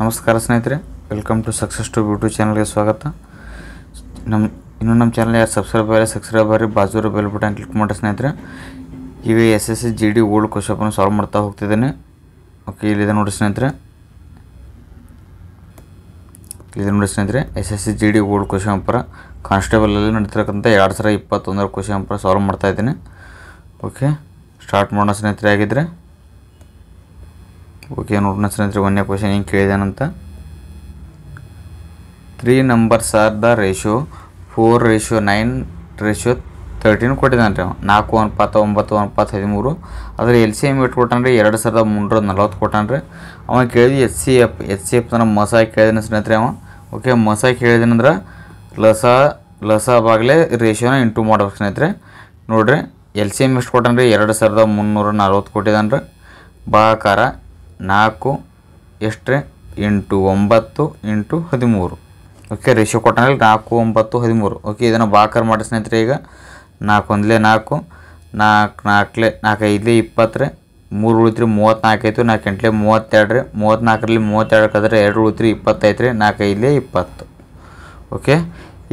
ನಮಸ್ಕಾರ ಸ್ನೇಹಿತರೆ welcome to success to YouTube ಚಾನಲ್ಗೆ ಸ್ವಾಗತ ನಮ್ಮ ಇನ್ನೂ ನಮ್ಮ ಚಾನಲ್ ಯಾರು ಸಬ್ಸ್ಕ್ರೈಬ್ ಆಗಿ ಸಬ್ಸ್ಕ್ರೈಬ್ ಆಗಿ ಬಾಜೂರು ಬೆಲ್ ಬಟನ್ ಕ್ಲಿಕ್ ಮಾಡಿ ಸ್ನೇಹಿತರೆ ಈಗ S S C G D old ಕ್ವಶಪನ್ನು ಸಾಲ್ವ್ ಮಾಡ್ತಾ ಹೋಗ್ತಿದ್ದೇನೆ ಓಕೆ ಇಲ್ಲಿದೆ ನೋಡಿ ಸ್ನೇಹಿತರೆ ಇಲ್ಲಿದೆ ನೋಡಿ ಸ್ನೇಹಿತರೆ S S C G D old question ಪರ ಕಾನ್ಸ್ಟೇಬಲಲ್ಲಿ ನಡೀತಿರಕ್ಕಂಥ ಎರಡು ಸಾವಿರ ಇಪ್ಪತ್ತೊಂದರ ಕ್ವಶನ್ ಪರ ಸಾಲ್ವ್ ಮಾಡ್ತಾ ಇದ್ದೀನಿ ಓಕೆ ಸ್ಟಾರ್ಟ್ ಮಾಡೋಣ ಸ್ನೇಹಿತರೆ ಆಗಿದ್ದರೆ ಓಕೆ ನೋಡೋಣ ಸ್ನೇಹಿತರೆ ಒಂದೇ ಕ್ವಶನ್ ಹಿಂಗೆ ಕೇಳಿದಾನಂತ three numbers are the ratio four ratio nine ratio thirteen ಕೊಟ್ಟಿದ್ದಾನೆ ರೀ ನಾಲ್ಕು ಅನುಪಾತ ಒಂಬತ್ತು ಅನುಪಾತ ಹದಿಮೂರು ಅದರ ಎಲ್ ಸಿ ಎಮ್ ರೀ ಎರಡು ಸಾವಿರದ ಮುನ್ನೂರ ನಲ್ವತ್ತು ಕೊಟ್ಟಾನೆ ರೀ ಅವ ಕೇಳಿದ H C F H C F ತನ ಮಸಾಗಿ ಕೇಳಿದ ಸ್ನೇಹಿತರೆ ಅವ ಓಕೆ ಮಸಾಗಿ ಕೇಳಿದನಂದ್ರೆ ಲಸ ಲಸ ಬಾಗಲೇ ರೇಷೋನ ಇಂಟು ಮಾಡ್ಬೇಕು ಸ್ನೇಹಿತರೆ ನೋಡ್ರಿ ಎಲ್ ಸಿ ಎಮ್ ಎಷ್ಟು ರೀ ಎರಡು ಸಾವಿರದ ಮುನ್ನೂರ ನಲ್ವತ್ತು ಕೊಟ್ಟಿದ್ದಾನೆ ರೀ ಬಾಕಾರ ನಾಲ್ಕು ಎಷ್ಟು ಎಂಟು ಒಂಬತ್ತು ಎಂಟು ಹದಿಮೂರು ಓಕೆ ಕೊಟ್ಟ ಕೊಟ್ಟನಲ್ಲಿ ನಾಲ್ಕು ಒಂಬತ್ತು ಹದಿಮೂರು ಓಕೆ ಇದನ್ನು ಬಾಕರ್ ಮಾಡಿ ಸ್ನೇಹಿತರೆ ಈಗ ನಾಲ್ಕು ಒಂದಲೇ ನಾಲ್ಕು ನಾಲ್ಕು ನಾಲ್ಕಲೆ ನಾಲ್ಕು ಐದಲೇ ಇಪ್ಪತ್ತರೆ ಮೂರು ಉಳಿತ್ರಿ ಮೂವತ್ತ್ನಾಲ್ಕು ಆಯಿತು ನಾಲ್ಕು ಎಂಟಲೇ ಮೂವತ್ತೆರಡು ರೀ ಮೂವತ್ತ್ನಾಲ್ಕರಲ್ಲಿ ಮೂವತ್ತೆರಡು ಕದ್ರೆ ಎರಡು ಉಳಿತ್ರಿ ಇಪ್ಪತ್ತೈತ್ರಿ ನಾಲ್ಕು ಐದಲೇ ಇಪ್ಪತ್ತು ಓಕೆ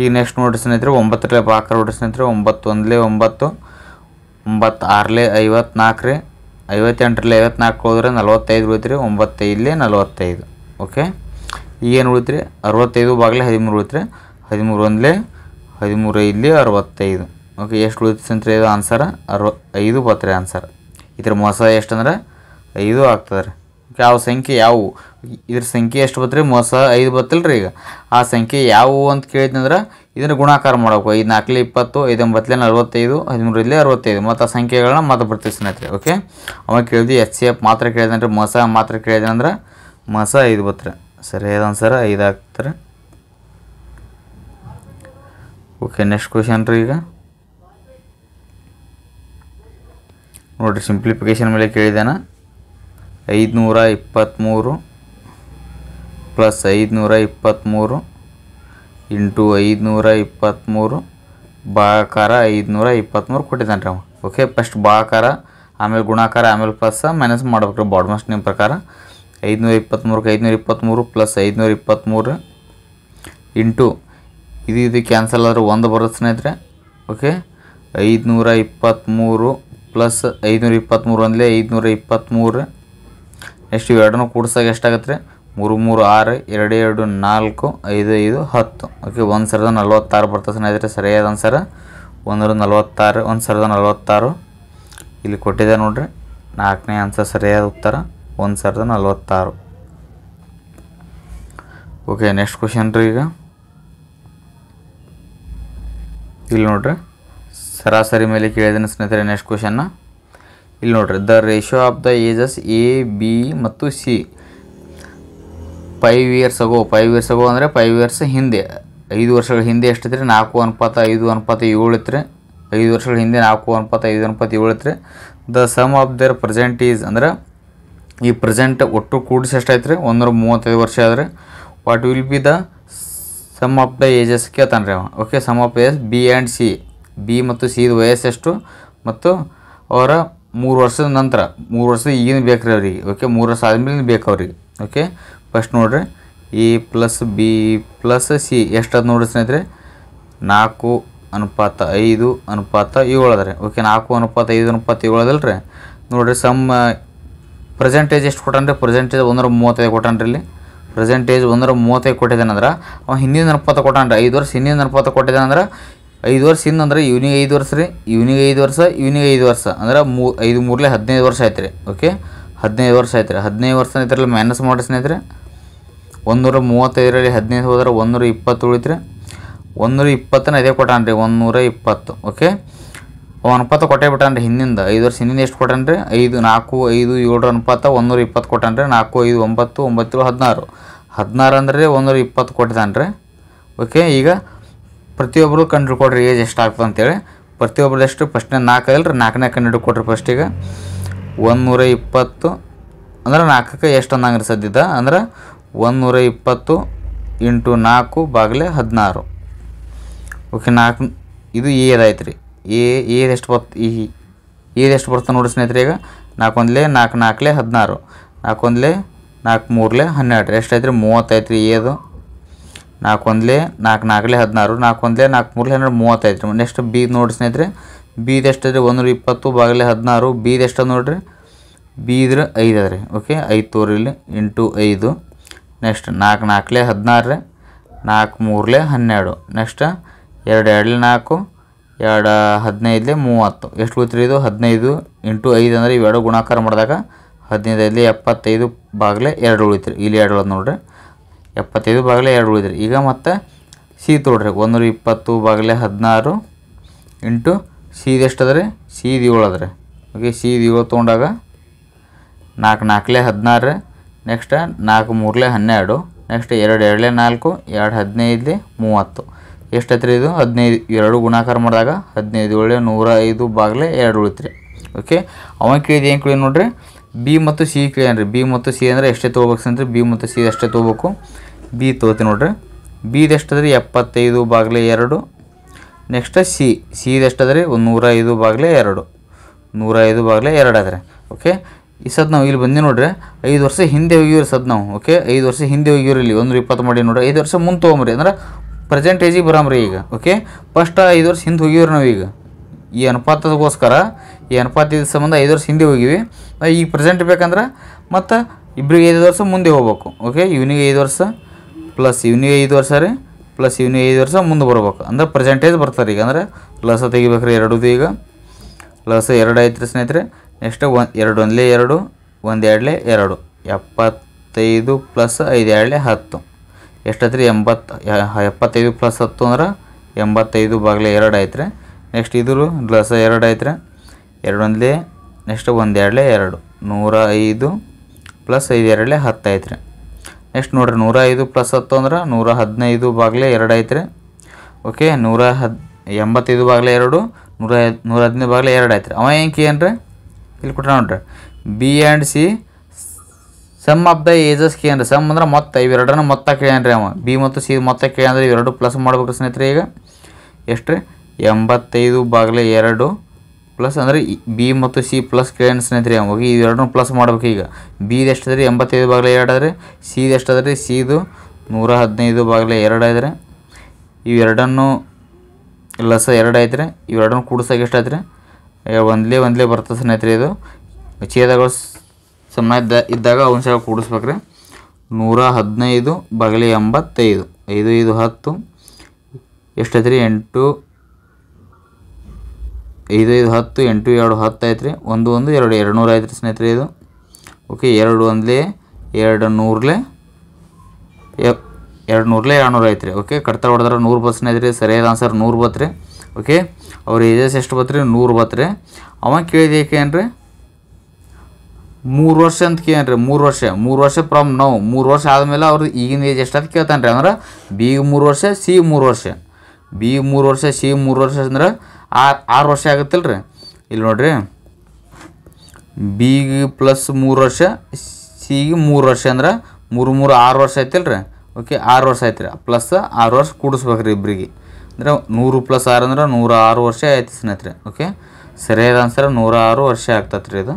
ಈಗ ನೆಕ್ಸ್ಟ್ ನೋಡಿ ಸ್ನೇಹಿತರೆ ಒಂಬತ್ತರಲ್ಲೇ ಬಾಕರ್ ನೋಡಿರಿ ಸ್ನೇಹಿತರೆ ಒಂಬತ್ತು ಒಂದಲೇ ಒಂಬತ್ತು ಒಂಬತ್ತು ಆರಲೇ ಐವತ್ತ್ನಾಲ್ಕು ರೀ ಐವತ್ತೆಂಟರಲ್ಲಿ ಐವತ್ನಾಲ್ಕು ಹೋದ್ರೆ ನಲವತ್ತೈದು ಉಳಿತ್ರಿ ಇಲ್ಲಿ ನಲವತ್ತೈದು ಓಕೆ ಈಗೇನು ಉಳಿತ್ರಿ ಅರವತ್ತೈದು ಬಾಗಿಲೇ ಹದಿಮೂರು ಉಳಿತ್ರಿ ಹದಿಮೂರು ಒಂದಲೇ ಹದಿಮೂರು ಇಲ್ಲಿ ಅರವತ್ತೈದು ಓಕೆ ಎಷ್ಟು ಉಳಿತು ಅಂತ ಇದು ಆನ್ಸರ್ ಅರವ ಐದು ಬತ್ತರೆ ಆನ್ಸರ್ ಇದ್ರ ಮೋಸ ಎಷ್ಟು ಎಷ್ಟಂದ್ರೆ ಐದು ಆಗ್ತದೆ ರೀ ಯಾವ ಸಂಖ್ಯೆ ಯಾವುವು ಇದ್ರ ಸಂಖ್ಯೆ ಎಷ್ಟು ಬತ್ತರಿ ಮೋಸ ಐದು ಬತ್ತಲ್ರಿ ಈಗ ಆ ಸಂಖ್ಯೆ ಯಾವುವು ಅಂತ ಕೇಳಿದ್ನಂದ್ರೆ ಇದನ್ನು ಗುಣಾಕಾರ ಮಾಡಬೇಕು ಐದು ನಾಲ್ಕಲ್ಲಿ ಇಪ್ಪತ್ತು ಐದೊಂಬತ್ತಲೆ ನಲ್ವತ್ತೈದು ಇಲ್ಲೇ ಅರವತ್ತೈದು ಮತ್ತು ಆ ಸಂಖ್ಯೆಗಳನ್ನ ಮತ್ತೆ ಬರ್ತೀವಿ ಓಕೆ ಅವಾಗ ಕೇಳಿದ್ವಿ ಎಚ್ ಸಿ ಎಫ್ ಮಾತ್ರ ಕೇಳಿದಂದ್ರೆ ಮಸ ಮಾತ್ರ ಅಂದ್ರೆ ಮಸ ಐದು ಸರಿ ಅದೊಂದು ಆನ್ಸರ್ ಐದು ಆಗ್ತಾರೆ ಓಕೆ ನೆಕ್ಸ್ಟ್ ಕ್ವಶನ್ ರೀ ಈಗ ನೋಡಿರಿ ಸಿಂಪ್ಲಿಫಿಕೇಶನ್ ಮೇಲೆ ಕೇಳಿದಾನ ಐದುನೂರ ಇಪ್ಪತ್ತ್ಮೂರು ಪ್ಲಸ್ ಐದುನೂರ ಇಪ್ಪತ್ತ್ಮೂರು ಇಂಟು ಐದುನೂರ ಇಪ್ಪತ್ತ್ಮೂರು ಭಾಗಾಕಾರ ಐದುನೂರ ಇಪ್ಪತ್ತ್ಮೂರು ಕೊಟ್ಟಿದ್ದಾನೆ ರೀ ಅವ ಓಕೆ ಫಸ್ಟ್ ಭಾಗಾಕಾರ ಆಮೇಲೆ ಗುಣಾಕಾರ ಆಮೇಲೆ ಪ್ಲಸ್ ಮೈನಸ್ ಮಾಡ್ಬೇಕು ರೀ ಬಾಡ್ ನಿಮ್ಮ ಪ್ರಕಾರ ಐದುನೂರ ಇಪ್ಪತ್ತ್ಮೂರಕ್ಕೆ ಐದುನೂರ ಇಪ್ಪತ್ತ್ಮೂರು ಪ್ಲಸ್ ಐದುನೂರ ಇಪ್ಪತ್ತ್ಮೂರು ಇಂಟು ಇದು ಇದು ಕ್ಯಾನ್ಸಲ್ ಆದರೆ ಒಂದು ಬರುತ್ತೆ ಸ್ನೇಹಿತರೆ ಓಕೆ ಐದುನೂರ ಇಪ್ಪತ್ತ್ಮೂರು ಪ್ಲಸ್ ಐದುನೂರ ಇಪ್ಪತ್ತ್ಮೂರು ಅಂದರೆ ಐದುನೂರ ಇಪ್ಪತ್ತ್ಮೂರು ನೆಕ್ಸ್ಟ್ ಇವೆರಡನ್ನೂ ಕೂಡ್ಸಾಗ ಎಷ್ಟಾಗತ್ತೆ ರೀ ಮೂರು ಮೂರು ಆರು ಎರಡು ಎರಡು ನಾಲ್ಕು ಐದು ಐದು ಹತ್ತು ಓಕೆ ಒಂದು ಸಾವಿರದ ನಲವತ್ತಾರು ಬರ್ತದೆ ಸ್ನೇಹಿತರೆ ಸರಿಯಾದ ಆನ್ಸರ್ ಒಂದರ ನಲವತ್ತಾರು ಒಂದು ಸಾವಿರದ ನಲವತ್ತಾರು ಇಲ್ಲಿ ಕೊಟ್ಟಿದೆ ನೋಡ್ರಿ ನಾಲ್ಕನೇ ಆನ್ಸರ್ ಸರಿಯಾದ ಉತ್ತರ ಒಂದು ಸಾವಿರದ ನಲವತ್ತಾರು ಓಕೆ ನೆಕ್ಸ್ಟ್ ಕ್ವಶನ್ ರೀ ಈಗ ಇಲ್ಲಿ ನೋಡ್ರಿ ಸರಾಸರಿ ಮೇಲೆ ಕೇಳಿದ್ದೀನಿ ಸ್ನೇಹಿತರೆ ನೆಕ್ಸ್ಟ್ ಕ್ವಶನ್ನ ಇಲ್ಲಿ ನೋಡ್ರಿ the ratio of the ages A B ಮತ್ತು C five years ago five years ago ಅಂದರೆ ಫೈವ್ ಇಯರ್ಸ್ ಹಿಂದೆ ಐದು ವರ್ಷಗಳ ಹಿಂದೆ ಎಷ್ಟಿದ್ರೆ ನಾಲ್ಕು ಅನುಪಾತ ಐದು ಅನುಪಾತ ಏಳು ಇತ್ತು ಐದು ವರ್ಷಗಳ ಹಿಂದೆ ನಾಲ್ಕು ಅನುಪಾತ ಐದು ಅನುಪಾತ ಏಳು ಇತ್ತು the sum of their present is ಅಂದ್ರೆ ಈ ಪ್ರೆಸೆಂಟ್ ಒಟ್ಟು ಕೂಡಿಸಿ ಎಷ್ಟಾಯ್ತು ರೀ ಒಂದೂರ ಮೂವತ್ತೈದು ವರ್ಷ ಆದರೆ what will be the sum of the ages ಕೇಳ್ತಾನೆ ರೀ ಅವ okay sum of ages B and C B ಮತ್ತು ಸಿದು ವಯಸ್ಸೆಷ್ಟು ಮತ್ತು ಅವರ ಮೂರು ವರ್ಷದ ನಂತರ ಮೂರು ವರ್ಷದ ಈಗಿನ ಬೇಕು ರೀ ಅವರಿಗೆ ಓಕೆ ಮೂರು ವರ್ಷ ಆದಮೇಲೆ ಬೇಕು ಅವ್ರಿಗೆ ಓಕೆ ಫಸ್ಟ್ ನೋಡ್ರಿ A plus B plus C ಎಷ್ಟದ ನೋಡ್ರಿ ಸ್ನೇಹಿತರೆ ನಾಲ್ಕು ಅನುಪಾತ ಐದು ಅನುಪಾತ ಏಳು ರೀ ಓಕೆ ನಾಲ್ಕು ಅನುಪಾತ ಐದು ಅನುಪಾತ ಏಳು ಅದಲ್ರಿ ನೋಡಿರಿ ಸಮ್ ಪ್ರೆಸೆಂಟೇಜ್ ಎಷ್ಟು ಕೊಟ್ಟಾನ ರೀ ಪ್ರೆಸೆಂಟೇಜ್ ಒಂದರ ಮೂವತ್ತೈದು ಕೊಟ್ಟಾನ್ರಿ ಇಲ್ಲಿ ಪ್ರೆಸೆಂಟೇಜ್ ಒಂದರ ಮೂವತ್ತೈದು ಕೊಟ್ಟಿದ್ದಾನಂದ್ರೆ ಅವ ಹಿಂದಿನ ಅನುಪಾತ ಕೊಟ್ಟಾನ ಐದು ವರ್ಷ ಹಿಂದಿನ ಅನುಪಾತ ಕೊಟ್ಟಿದ್ದಾನಂದ್ರೆ ಐದು ವರ್ಷ ಅಂದರೆ ಇವ್ನಿಗೆ ಐದು ವರ್ಷ ರೀ ಇವ್ನಿಗೆ ಐದು ವರ್ಷ ಇವ್ನಿಗೆ ಐದು ವರ್ಷ ಅಂದ್ರೆ ಮೂ ಐದು ಮೂರಲೇ ಹದಿನೈದು ವರ್ಷ ಆಯ್ತು ರೀ ಓಕೆ ಹದಿನೈದು ವರ್ಷ ಆಯ್ತು ರೀ ಹದಿನೈದು ವರ್ಷ ಐತ್ರಲ್ಲ ಮೈನಸ್ ಮಾಡಿ ಸ್ನೇಹಿತರೆ ಒಂದೂರ ಮೂವತ್ತೈದರಲ್ಲಿ ಹದಿನೈದು ಹೋದ್ರೆ ಒಂದೂರ ಇಪ್ಪತ್ತು ಉಳಿತ್ರಿ ಒಂದೂರ ಇಪ್ಪತ್ತನ ಅದೇ ಕೊಟ್ಟಾನ ರೀ ಒಂದೂರ ಇಪ್ಪತ್ತು ಓಕೆ ಅನುಪಾತ ಕೊಟ್ಟೇ ಬಿಟ್ಟಾನ್ರಿ ಹಿಂದಿಂದ ಐದು ವರ್ಷ ಹಿಂದಿಂದ ಎಷ್ಟು ಕೊಟ್ಟಾನ್ರಿ ಐದು ನಾಲ್ಕು ಐದು ಏಳರ ಅನುಪಾತ ಒಂದೂರ ಇಪ್ಪತ್ತು ಕೊಟ್ಟಾನ್ರಿ ನಾಲ್ಕು ಐದು ಒಂಬತ್ತು ಒಂಬತ್ತು ಹದಿನಾರು ಹದಿನಾರು ಅಂದರೆ ಒಂದೂರ ಇಪ್ಪತ್ತು ಕೊಟ್ಟಿದ್ದಾನ್ರಿ ಓಕೆ ಈಗ ಪ್ರತಿಯೊಬ್ಬರು ಕಂಡು ಕೊಡ್ರಿ ಏಜ್ ಎಷ್ಟು ಆಗ್ತದೆ ಅಂತೇಳಿ ಪ್ರತಿಯೊಬ್ಬರು ಎಷ್ಟು ಫಸ್ಟ್ನೇ ನಾಲ್ಕು ಅಲ್ರಿ ನಾಲ್ಕನೇ ಕಂಡು ಕೊಡ್ರಿ ಫಸ್ಟಿಗೆ ನೂರ ಇಪ್ಪತ್ತು ಅಂದ್ರೆ ನಾಲ್ಕಕ್ಕೆ ಎಷ್ಟು ಅಂದಂಗೆ ರೀ ಸದ್ಯದ ಅಂದ್ರೆ ಒಂದೂರ ಇಪ್ಪತ್ತು ಇಂಟು ನಾಲ್ಕು ಬಾಗಿಲೆ ಹದಿನಾರು ಓಕೆ ನಾಲ್ಕು ಇದು ಏದಾಯ್ತು ರೀ ಏ ಏದು ಎಷ್ಟು ಈ ಏದೆಷ್ಟು ಎಷ್ಟು ಬರ್ತದೆ ನೋಡಿ ಸ್ನೇಹಿತರೆ ಈಗ ನಾಲ್ಕೊಂದ್ಲೆ ನಾಲ್ಕು ನಾಲ್ಕಲೇ ಹದಿನಾರು ನಾಲ್ಕೊಂದ್ಲೆ ನಾಲ್ಕು ಮೂರಲೆ ಹನ್ನೆರಡು ರೀ ಎಷ್ಟಾಯ್ತು ರೀ ಮೂವತ್ತಾಯ್ತು ರೀ ಏದು ನಾಲ್ಕೊಂದ್ಲೆ ನಾಲ್ಕು ನಾಲ್ಕಲೇ ಹದಿನಾರು ನಾಲ್ಕೊಂದ್ಲೆ ನಾಲ್ಕು ಮೂರಲೆ ಹನ್ನೆರಡು ಮೂವತ್ತೈತೆ ರೀ ನೆಕ್ಸ್ಟ್ ಬಿ ನೋಡಿ ಸ್ನೇಹಿತರೆ ಬೀದ್ ಎಷ್ಟೈತೆ ಒಂದೂರ ಇಪ್ಪತ್ತು ಬಾಗಿಲೆ ಹದಿನಾರು ಬೀದ್ ಎಷ್ಟು ನೋಡಿರಿ ಬೀದ್ರ ಐದು ಅದ ರೀ ಓಕೆ ಐದು ತೋರಿಲಿ ಇಂಟು ಐದು ನೆಕ್ಸ್ಟ್ ನಾಲ್ಕು ನಾಲ್ಕಲೇ ಹದಿನಾರು ನಾಲ್ಕು ಮೂರಲೇ ಹನ್ನೆರಡು ನೆಕ್ಸ್ಟ್ ಎರಡು ಎರಡಲೇ ನಾಲ್ಕು ಎರಡು ಹದಿನೈದಲೇ ಮೂವತ್ತು ಎಷ್ಟು ಗೊತ್ತಿರಿ ಇದು ಹದಿನೈದು ಇಂಟು ಐದು ಅಂದರೆ ಇವೆರಡು ಗುಣಾಕಾರ ಮಾಡಿದಾಗ ಹದಿನೈದಲ್ಲಿ ಎಪ್ಪತ್ತೈದು ಬಾಗಿಲೆ ಎರಡು ಉಳಿತು ಇಲ್ಲಿ ಎರಡು ನೋಡ್ರಿ ಎಪ್ಪತ್ತೈದು ಬಾಗಿಲೆ ಎರಡು ಉಳಿದ್ರಿ ಈಗ ಮತ್ತು ಸಿ ತೊಡ್ರಿ ಒಂದೂರು ಇಪ್ಪತ್ತು ಬಾಗಿಲೆ ಹದಿನಾರು ಇಂಟು ಸೀದ ಎಷ್ಟದ್ರಿ ಸೀದ ಏಳು ಓಕೆ ಸೀದ ಏಳು ತೊಗೊಂಡಾಗ ನಾಲ್ಕು ನಾಲ್ಕಲೇ ಹದಿನಾರು ನೆಕ್ಸ್ಟ್ ನಾಲ್ಕು ಮೂರಲೆ ಹನ್ನೆರಡು ನೆಕ್ಸ್ಟ್ ಎರಡು ಎರಡಲೆ ನಾಲ್ಕು ಎರಡು ಹದಿನೈದು ಮೂವತ್ತು ಎಷ್ಟೈತ್ರಿ ಇದು ಹದಿನೈದು ಎರಡು ಗುಣಾಕಾರ ಮಾಡಿದಾಗ ಹದಿನೈದು ಒಳ್ಳೆ ನೂರ ಐದು ಬಾಗ್ಲೆ ಎರಡು ಉಳಿತ್ರಿ ಓಕೆ ಅವನ ಕೇಳಿದ ಏನು ಕೇಳಿ ನೋಡ್ರಿ ಬಿ ಮತ್ತು ಸಿ ಕೇಳಿ ಬಿ ಮತ್ತು ಸಿ ಅಂದರೆ ಎಷ್ಟೇ ತೊಗೋಬೇಕು ಅಂದರೆ ಬಿ ಮತ್ತು ಸಿ ಅಷ್ಟೇ ತೊಗೋಬೇಕು ಬಿ ತೋತಿ ನೋಡ್ರಿ ಬಿದೆಷ್ಟದ್ರಿ ಎಪ್ಪತ್ತೈದು ಬಾಗ್ಲೆ ಎರಡು ನೆಕ್ಸ್ಟ್ ಸಿ ಸಿದೆಷ್ಟದ್ರಿ ಒಂದು ನೂರ ಐದು ಬಾಗ್ಲೆ ಎರಡು ನೂರ ಐದು ಬಾಗ್ಲೆ ಎರಡು ಓಕೆ ಈ ಸದ್ ನಾವು ಇಲ್ಲಿ ಬಂದೆ ನೋಡ್ರಿ ಐದು ವರ್ಷ ಹಿಂದೆ ಹೋಗಿವ್ರಿ ಸದ್ ನಾವು ಓಕೆ ಐದು ವರ್ಷ ಹಿಂದೆ ಹೋಗಿವ್ರಿ ಇಲ್ಲಿ ಒಂದು ಇಪ್ಪತ್ತು ಮಾಡಿ ನೋಡ್ರಿ ಐದು ವರ್ಷ ಮುಂದೆ ತೊಗೊಂಬ್ರಿ ಅಂದ್ರೆ ಪ್ರೆಸೆಂಟ್ ಏಜಿಗೆ ಬರಾಮ್ರಿ ಈಗ ಓಕೆ ಫಸ್ಟ್ ಐದು ವರ್ಷ ಹಿಂದೆ ಹೋಗಿವ್ರಿ ನಾವು ಈಗ ಈ ಅನುಪಾತದಗೋಸ್ಕರ ಈ ಅನುಪಾತದ ಸಂಬಂಧ ಐದು ವರ್ಷ ಹಿಂದೆ ಹೋಗಿವಿ ಈಗ ಪ್ರೆಸೆಂಟ್ ಬೇಕಂದ್ರೆ ಮತ್ತು ಇಬ್ಬರಿಗೆ ಐದು ವರ್ಷ ಮುಂದೆ ಹೋಗ್ಬೇಕು ಓಕೆ ಇವನಿಗೆ ಐದು ವರ್ಷ ಪ್ಲಸ್ ಇವ್ನಿಗೆ ಐದು ವರ್ಷ ರೀ ಪ್ಲಸ್ ಇವನಿಗೆ ಐದು ವರ್ಷ ಮುಂದೆ ಬರ್ಬೇಕು ಅಂದ್ರೆ ಪ್ರೆಸೆಂಟೇಜ್ ಬರ್ತಾರೆ ಈಗ ಅಂದರೆ ಲಸ ತೆಗಿಬೇಕ್ರಿ ಎರಡೂದು ಈಗ ಪ್ಲಸ್ ಎರಡು ಐತ್ರಿ ಸ್ನೇಹಿತರೆ ನೆಕ್ಸ್ಟ್ ಒಂದು ಎರಡು ಒಂದಲೇ ಎರಡು ಒಂದೆರಡಲೆ ಎರಡು ಎಪ್ಪತ್ತೈದು ಪ್ಲಸ್ ಐದು ಎರಡಲೆ ಹತ್ತು ಎಷ್ಟಾಯ್ತು ರೀ ಎಂಬತ್ತು ಎಪ್ಪತ್ತೈದು ಪ್ಲಸ್ ಹತ್ತು ಅಂದ್ರೆ ಎಂಬತ್ತೈದು ಬಾಗಿಲೆ ಎರಡು ಆಯ್ತು ರೀ ನೆಕ್ಸ್ಟ್ ಇದ್ರ ಪ್ಲಸ್ ಎರಡು ಆಯ್ತು ರೀ ಎರಡೊಂದಲೇ ನೆಕ್ಸ್ಟ್ ಒಂದೆರಡಲೆ ಎರಡು ನೂರ ಐದು ಪ್ಲಸ್ ಐದು ಎರಡಲೆ ಹತ್ತು ಆಯ್ತು ರೀ ನೆಕ್ಸ್ಟ್ ನೋಡಿರಿ ನೂರ ಐದು ಪ್ಲಸ್ ಹತ್ತು ಅಂದ್ರೆ ನೂರ ಹದಿನೈದು ಬಾಗಿಲೆ ಎರಡು ಆಯ್ತು ರೀ ಓಕೆ ನೂರ ಹದ್ ಎಂಬತ್ತೈದು ಬಾಗಿಲೆ ಎರಡು ನೂರ ನೂರ ಹದಿನೈದು ಬಾಗಿಲೆ ಎರಡು ಆಯ್ತು ರೀ ಅವ ಏನು ರೀ ಇಲ್ಲಿ ಕೊಟ್ಟರೆ ನೋಡ್ರಿ B and C sum of the ages ಕೇನ್ರಿ ಸಮ್ ಅಂದ್ರೆ ಮೊತ್ತ ಇವೆರಡರನ್ನ ಮೊತ್ತ ಕೇಳ್ಯಾನ್ರಿ ಅವ ಬಿ ಮತ್ತು ಸಿ ಮೊತ್ತ ಕೇಳಂದ್ರೆ ಇವೆರಡು ಪ್ಲಸ್ ಮಾಡ್ಬೇಕು ಸ್ನೇಹಿತರೆ ಈಗ ಎಷ್ಟು ರೀ ಎಂಬತ್ತೈದು ಬಾಗಿಲೆ ಎರಡು ಪ್ಲಸ್ ಅಂದರೆ ಬಿ ಮತ್ತು ಸಿ ಪ್ಲಸ್ ಕೇಳೇನು ಸ್ನೇಹಿತರೆ ಅವಾಗ ಇವೆರಡನ್ನೂ ಪ್ಲಸ್ ಮಾಡ್ಬೇಕು ಈಗ ಬಿದು ಎಷ್ಟು ಅದ್ರಿ ಎಂಬತ್ತೈದು ಬಾಗಿಲೆ ಎರಡು ಆದರೆ ಸಿದು ಎಷ್ಟು ಅದ್ರಿ ಸಿದು ನೂರ ಹದಿನೈದು ಬಾಗಿಲೆ ಎರಡು ಆದರೆ ಇವೆರಡನ್ನು ಲಸ ಎರಡು ಐತ್ರಿ ಇವೆರಡನ್ನು ಕೂಡಿಸಾಗ ಎಷ್ಟು ರೀ ಒಂದ್ಲೇ ಒಂದ್ಲೇ ಬರ್ತದೆ ಸ್ನೇಹಿತರೆ ಇದು ಛೇದಗಳು ಸಮ ಇದ್ದ ಇದ್ದಾಗ ಒಂದು ಸಲ ಕೂಡಿಸ್ಬೇಕ್ರಿ ನೂರ ಹದಿನೈದು ಬಗಲಿ ಎಂಬತ್ತೈದು ಐದು ಐದು ಹತ್ತು ಎಷ್ಟೈತೆ ರೀ ಎಂಟು ಐದು ಐದು ಹತ್ತು ಎಂಟು ಎರಡು ಹತ್ತು ಆಯ್ತು ರೀ ಒಂದು ಒಂದು ಎರಡು ಎರಡು ನೂರು ಆಯ್ತು ರೀ ಸ್ನೇಹಿತರೆ ಇದು ಓಕೆ ಎರಡು ಒಂದ್ಲೇ ಎರಡು ನೂರಲೇ ಎರಡು ನೂರ್ಲೆ ಎರಡು ನೂರು ಆಯ್ತು ರೀ ಓಕೆ ಕಡ್ತಾ ಹೊಡೆದ್ರೆ ನೂರು ಬಸ್ ಸ್ನೇಹಿತರೆ ಸರಿಯಾದ ಆನ್ಸರ್ ನೂರು ಬತ್ತು ರೀ ओके और एज इज एस्ट बदतरे 100 बदतरे अमा किड यके एनरे 3 ವರ್ಷ ಅಂತ ಕ್ಯನ್ರೆ 3 ವರ್ಷ 3 ವರ್ಷ ಫ್ರಮ್ ನೌ 3 ವರ್ಷ ಆದಮೇಲೆ ಅವರ ಇಂಗೇಜ್ ಎಷ್ಟ ಅಂತ ಕೇಳ್ತಾರೆ ಅಂದ್ರೆ ಬಿ 3 ವರ್ಷ ಸಿ 3 ವರ್ಷ ಬಿ 3 ವರ್ಷ ಸಿ 3 ವರ್ಷ ಅಂದ್ರೆ 6 ವರ್ಷ ಆಗುತ್ತೆಲ್್ರೆ ಇಲ್ಲಿ ನೋಡಿ ಬಿ + 3 ವರ್ಷ ಸಿ 3 ವರ್ಷ ಅಂದ್ರೆ 3 3 6 ವರ್ಷ ಆಯ್ತಲ್್ರೆ ಓಕೆ 6 ವರ್ಷ ಆಯ್ತ್ರಾ + 6 ವರ್ಷ ಕೂಡಿಸಬೇಕು ಇವರಿಗೆ ಅಂದರೆ ನೂರು ಪ್ಲಸ್ ಆರು ಅಂದ್ರೆ ನೂರ ಆರು ವರ್ಷ ಆಯ್ತು ಸ್ನೇಹಿತರೆ ಓಕೆ ಸರಿಯಾದ ಆನ್ಸರ್ ನೂರ ಆರು ವರ್ಷ ಆಗ್ತದೆ ರೀ ಇದು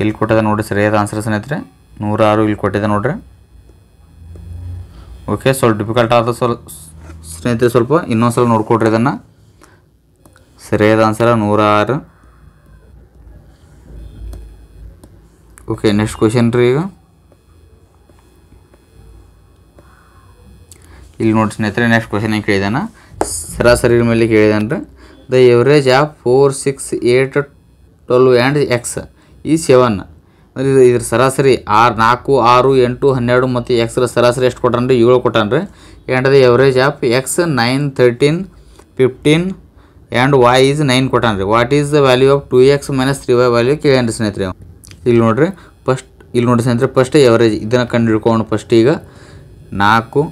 ಇಲ್ಲಿ ಕೊಟ್ಟಿದೆ ನೋಡಿರಿ ಸರಿಯಾದ ಆನ್ಸರ್ ಸ್ನೇಹಿತರೆ ನೂರ ಆರು ಇಲ್ಲಿ ಕೊಟ್ಟಿದೆ ನೋಡಿರಿ ಓಕೆ ಸ್ವಲ್ಪ ಡಿಫಿಕಲ್ಟ್ ಆದ ಸ್ವಲ್ಪ ಸ್ನೇಹಿತರೆ ಸ್ವಲ್ಪ ಇನ್ನೊಂದು ಸಲ ನೋಡಿಕೊಡ್ರಿ ಇದನ್ನು ಸರಿಯಾದ ಆನ್ಸರ್ ನೂರ ಆರು ಓಕೆ ನೆಕ್ಸ್ಟ್ ಕ್ವಶನ್ ರೀ ಈಗ ಇಲ್ಲಿ ನೋಡಿ ಸ್ನೇಹಿತರೆ ನೆಕ್ಸ್ಟ್ ಕ್ವಶನ್ ಏನು ಕೇಳಿದಾನ ಸರಾಸರಿ ಮೇಲೆ ಕೇಳಿದಾನ್ರಿ the average of four six eight twelve and x is seven ಅಂದರೆ ಇದು ಇದ್ರ ಸರಾಸರಿ ಆರು ನಾಲ್ಕು ಆರು ಎಂಟು ಹನ್ನೆರಡು ಮತ್ತು ಎಕ್ಸ್ರ ಸರಾಸರಿ ಎಷ್ಟು ಕೊಟ್ಟಾನ್ರಿ ಏಳು ಕೊಟ್ಟಾನ್ರಿ and the average of x nine thirteen fifteen and y is nine ಕೊಟ್ಟಾನ್ರಿ what is the value of two x minus three y value ಕೇಳ್ಯಾನ್ರಿ ಸ್ನೇಹಿತರೆ ಇಲ್ಲಿ ನೋಡಿರಿ ಫಸ್ಟ್ ಇಲ್ಲಿ ನೋಡಿ ಸ್ನೇಹಿತರೆ ಫಸ್ಟ್ ಎವರೇಜ್ ಇದನ್ನು ಕಂಡು ಹಿಡ್ಕೊಂಡು ಫಸ್ಟ್ ಈಗ ನಾಲ್ಕು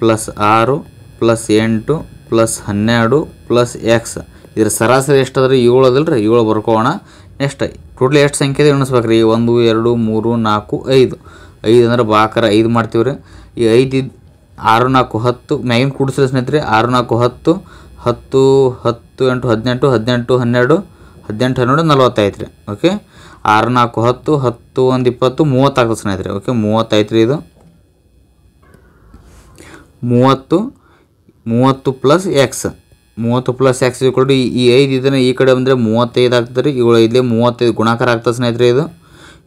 ಪ್ಲಸ್ ಆರು ಪ್ಲಸ್ ಎಂಟು ಪ್ಲಸ್ ಹನ್ನೆರಡು ಪ್ಲಸ್ ಎಕ್ಸ್ ಇದ್ರ ಸರಾಸರಿ ಎಷ್ಟಂದ್ರೆ ಏಳು ಅದಲ್ಲ ರೀ ಏಳು ಬರ್ಕೋಣ ನೆಕ್ಸ್ಟ್ ಟೋಟಲ್ ಎಷ್ಟು ಸಂಖ್ಯೆ ಎಣಿಸ್ಬೇಕು ರೀ ಒಂದು ಎರಡು ಮೂರು ನಾಲ್ಕು ಐದು ಐದು ಅಂದ್ರೆ ಬಾಕರ ಐದು ಮಾಡ್ತೀವಿ ರೀ ಈ ಐದು ಆರು ನಾಲ್ಕು ಹತ್ತು ಮ್ಯಾಗಿನ ಕೂಡಿಸ್ರಿ ಸ್ನೇಹಿತರೆ ಆರು ನಾಲ್ಕು ಹತ್ತು ಹತ್ತು ಹತ್ತು ಎಂಟು ಹದಿನೆಂಟು ಹದಿನೆಂಟು ಹನ್ನೆರಡು ಹದಿನೆಂಟು ಹನ್ನೆರಡು ರೀ ಓಕೆ ಆರು ನಾಲ್ಕು ಹತ್ತು ಹತ್ತು ಒಂದು ಇಪ್ಪತ್ತು ಮೂವತ್ತಾಗ್ತದೆ ಸ್ನೇಹಿತರೆ ಓಕೆ ರೀ ಇದು ಮೂವತ್ತು ಮೂವತ್ತು ಪ್ಲಸ್ ಎಕ್ಸ್ ಮೂವತ್ತು ಪ್ಲಸ್ ಎಕ್ಸ್ ಇಕ್ವಲ್ ಟು ಈ ಐದು ಇದನ್ನ ಈ ಕಡೆ ಬಂದರೆ ಮೂವತ್ತೈದು ಆಗ್ತದೆ ರೀ ಇವಳು ಇಲ್ಲಿ ಮೂವತ್ತೈದು ಗುಣಾಕಾರ ಆಗ್ತದೆ ಸ್ನೇಹಿತರೆ ಇದು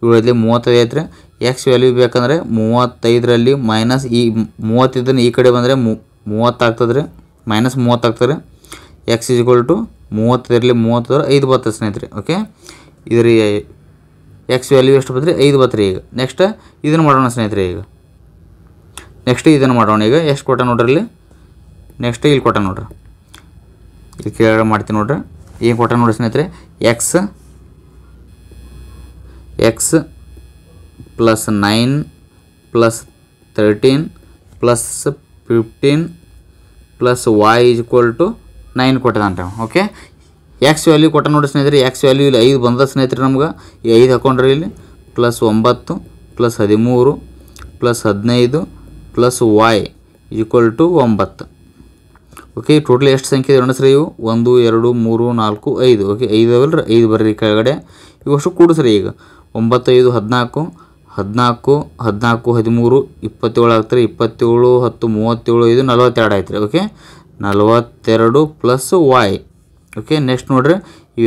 ಇವಳು ಇಲ್ಲಿ ಮೂವತ್ತೈದು ಐತೆ ರೀ ಎಕ್ಸ್ ವ್ಯಾಲ್ಯೂ ಬೇಕಂದರೆ ಮೂವತ್ತೈದರಲ್ಲಿ ಮೈನಸ್ ಈ ಮೂವತ್ತಿದ್ದನ್ನು ಈ ಕಡೆ ಬಂದರೆ ಮೂವತ್ತಾಗ್ತದೆ ರೀ ಮೈನಸ್ ಮೂವತ್ತಾಗ್ತದೆ ರೀ ಎಕ್ಸ್ ಇಸ್ ಟು ಮೂವತ್ತೈದರಲ್ಲಿ ಮೂವತ್ತರ ಐದು ಬರ್ತದೆ ಸ್ನೇಹಿತರೆ ಓಕೆ ಇದ್ರ ಎಕ್ಸ್ ವ್ಯಾಲ್ಯೂ ಎಷ್ಟು ಬಂದರೆ ಐದು ಬರ್ತೀರಿ ಈಗ ನೆಕ್ಸ್ಟ್ ಇದನ್ನು ಮಾಡೋಣ ಸ್ನೇಹಿತರೆ ಈಗ ನೆಕ್ಸ್ಟ್ ಇದನ್ನು ಮಾಡೋಣ ಈಗ ಎಷ್ಟು ಕೊಟ್ಟ ನೋಡ್ರಿ ಇಲ್ಲಿ ನೆಕ್ಸ್ಟ್ ಇಲ್ಲಿ ಕೊಟ್ಟ ನೋಡ್ರಿ ಇಲ್ಲಿ ಕೇಳ ಮಾಡ್ತೀನಿ ನೋಡ್ರಿ ಏನು ಕೊಟ್ಟ ನೋಡ್ರಿ ಸ್ನೇಹಿತರೆ x x plus nine plus thirteen plus fifteen plus y is equal to nine ಕೊಟ್ಟದಂತೆ ಓಕೆ ಎಕ್ಸ್ ವ್ಯಾಲ್ಯೂ ಕೊಟ್ಟ ನೋಡಿ ಸ್ನೇಹಿತರೆ ಎಕ್ಸ್ ವ್ಯಾಲ್ಯೂ ಇಲ್ಲಿ ಐದು ಬಂದ ಸ್ನೇಹಿತರೆ ನಮ್ಗೆ ಈ ಐದು ಹಾಕೊಂಡ್ರಿ ಇಲ್ಲಿ ಪ್ಲಸ್ ಒಂಬತ್ತು ಪ್ಲಸ್ ಹದಿಮೂರು ಪ್ಲಸ್ ಹದಿನೈದು ಪ್ಲಸ್ ವಾಯ್ ಈಕ್ವಲ್ ಟು ಒಂಬತ್ತು ಓಕೆ ಟೋಟಲ್ ಎಷ್ಟು ಸಂಖ್ಯೆ ಸರಿ ಇವು ಒಂದು ಎರಡು ಮೂರು ನಾಲ್ಕು ಐದು ಓಕೆ ಐದು ರೀ ಐದು ಬರ್ರಿ ಕೆಳಗಡೆ ಇವಷ್ಟು ಸರಿ ಈಗ ಒಂಬತ್ತೈದು ಹದಿನಾಲ್ಕು ಹದಿನಾಲ್ಕು ಹದಿನಾಲ್ಕು ಹದಿಮೂರು ಇಪ್ಪತ್ತೇಳು ಆಗ್ತಾರೆ ಇಪ್ಪತ್ತೇಳು ಹತ್ತು ಮೂವತ್ತೇಳು ಐದು ನಲವತ್ತೆರಡು ಆಯ್ತು ರೀ ಓಕೆ ನಲವತ್ತೆರಡು ಪ್ಲಸ್ ವಾಯ್ ಓಕೆ ನೆಕ್ಸ್ಟ್ ನೋಡಿರಿ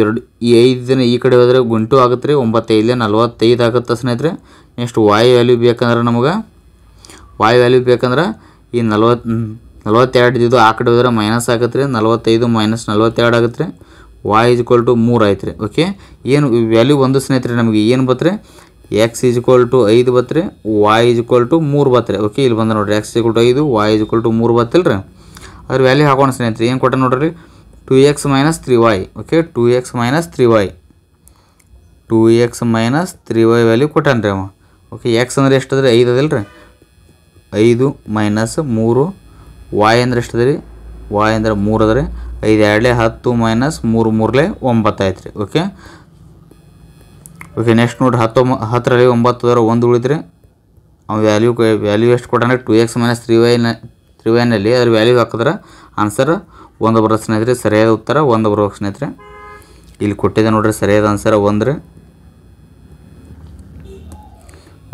ಎರಡು ಈ ಐದು ದಿನ ಈ ಕಡೆ ಹೋದರೆ ಗುಂಟು ಆಗುತ್ತೆ ರೀ ಒಂಬತ್ತೈದು ನಲ್ವತ್ತೈದು ಆಗುತ್ತೆ ಸ್ನೇಹಿತರೆ ನೆಕ್ಸ್ಟ್ ವಾಯ್ ವ್ಯಾಲ್ಯೂ ಬೇಕಂದ್ರೆ ನಮಗೆ ವಾಯ್ ವ್ಯಾಲ್ಯೂ ಬೇಕಂದ್ರೆ ಈ ನಲ್ವತ್ತು ನಲ್ವತ್ತೆರಡು ಇದು ಆ ಕಡೆ ಹೋದ್ರೆ ಮೈನಸ್ ಆಗತ್ತೆ ರೀ ನಲ್ವತ್ತೈದು ಮೈನಸ್ ನಲ್ವತ್ತೆರಡು ಆಗತ್ತೆ ರೀ ವಾಯ್ ಇಸ್ ಟು ಮೂರು ಆಯ್ತು ರೀ ಓಕೆ ಏನು ವ್ಯಾಲ್ಯೂ ಒಂದು ಸ್ನೇಹಿತರೆ ನಮಗೆ ಏನು ಬತ್ರಿ ಎಕ್ಸ್ ಈಸ್ ಟು ಐದು ಬತ್ರಿ ವಾಯ್ ಇಜ್ ಇಕ್ವಲ್ ಟು ಮೂರು ಬತ್ರಿ ಓಕೆ ಇಲ್ಲಿ ಬಂದ ನೋಡಿರಿ ಎಕ್ಸ್ ಈಕ್ವಲ್ ಟು ಐದು ವಾಯ್ ಇಸ್ ಟು ಮೂರು ಬತ್ತಿಲ್ಲ ರೀ ಅದ್ರ ವ್ಯಾಲ್ಯೂ ಹಾಕೋಣ ಸ್ನೇಹಿತರೆ ಏನು ಕೊಟ್ಟ ನೋಡ್ರಿ two x minus three y okay two x minus three y two x minus three y value ಕೊಟ್ಟಾನ ರೀ ಅವ ಓಕೆ ಎಕ್ಸ್ ಅಂದರೆ ಎಷ್ಟು ಐದು ಅದಿಲ್ಲ ರೀ ಐದು ಮೈನಸ್ ಮೂರು ವಾಯ್ ಅಂದ್ರೆ ಎಷ್ಟದ ರೀ ವಾಯ್ ಅಂದ್ರೆ ಮೂರು ಅದ ಐದು ಎರಡೇ ಹತ್ತು ಮೈನಸ್ ಮೂರು ಮೂರಲೆ ಒಂಬತ್ತು ಆಯ್ತು ರೀ ಓಕೆ ಓಕೆ ನೆಕ್ಸ್ಟ್ ನೋಡಿರಿ ಹತ್ತು ಹತ್ತರಲ್ಲಿ ಒಂಬತ್ತು ಅದರ ಒಂದು ಉಳಿದ್ರಿ ಅವ್ನು ವ್ಯಾಲ್ಯೂ ವ್ಯಾಲ್ಯೂ ಎಷ್ಟು ಕೊಟ್ಟಂದ್ರೆ ಟು ಎಕ್ಸ್ ಮೈನಸ್ ತ್ರೀ ವೈನ ತ್ರೀ ವೈನಲ್ಲಿ ಅದ್ರ ವ್ಯಾಲ್ಯೂ ಹಾಕಿದ್ರೆ ಆನ್ಸರ್ ಒಂದು ಬರೋ ಸ್ನೇಹಿತರೆ ಸರಿಯಾದ ಉತ್ತರ ಒಂದು ಬರೋ ಸ್ನೇಹಿತರೆ ಇಲ್ಲಿ ಕೊಟ್ಟಿದೆ ನೋಡ್ರಿ ಸರಿಯಾದ ಆನ್ಸರ್ ಒಂದ್ರಿ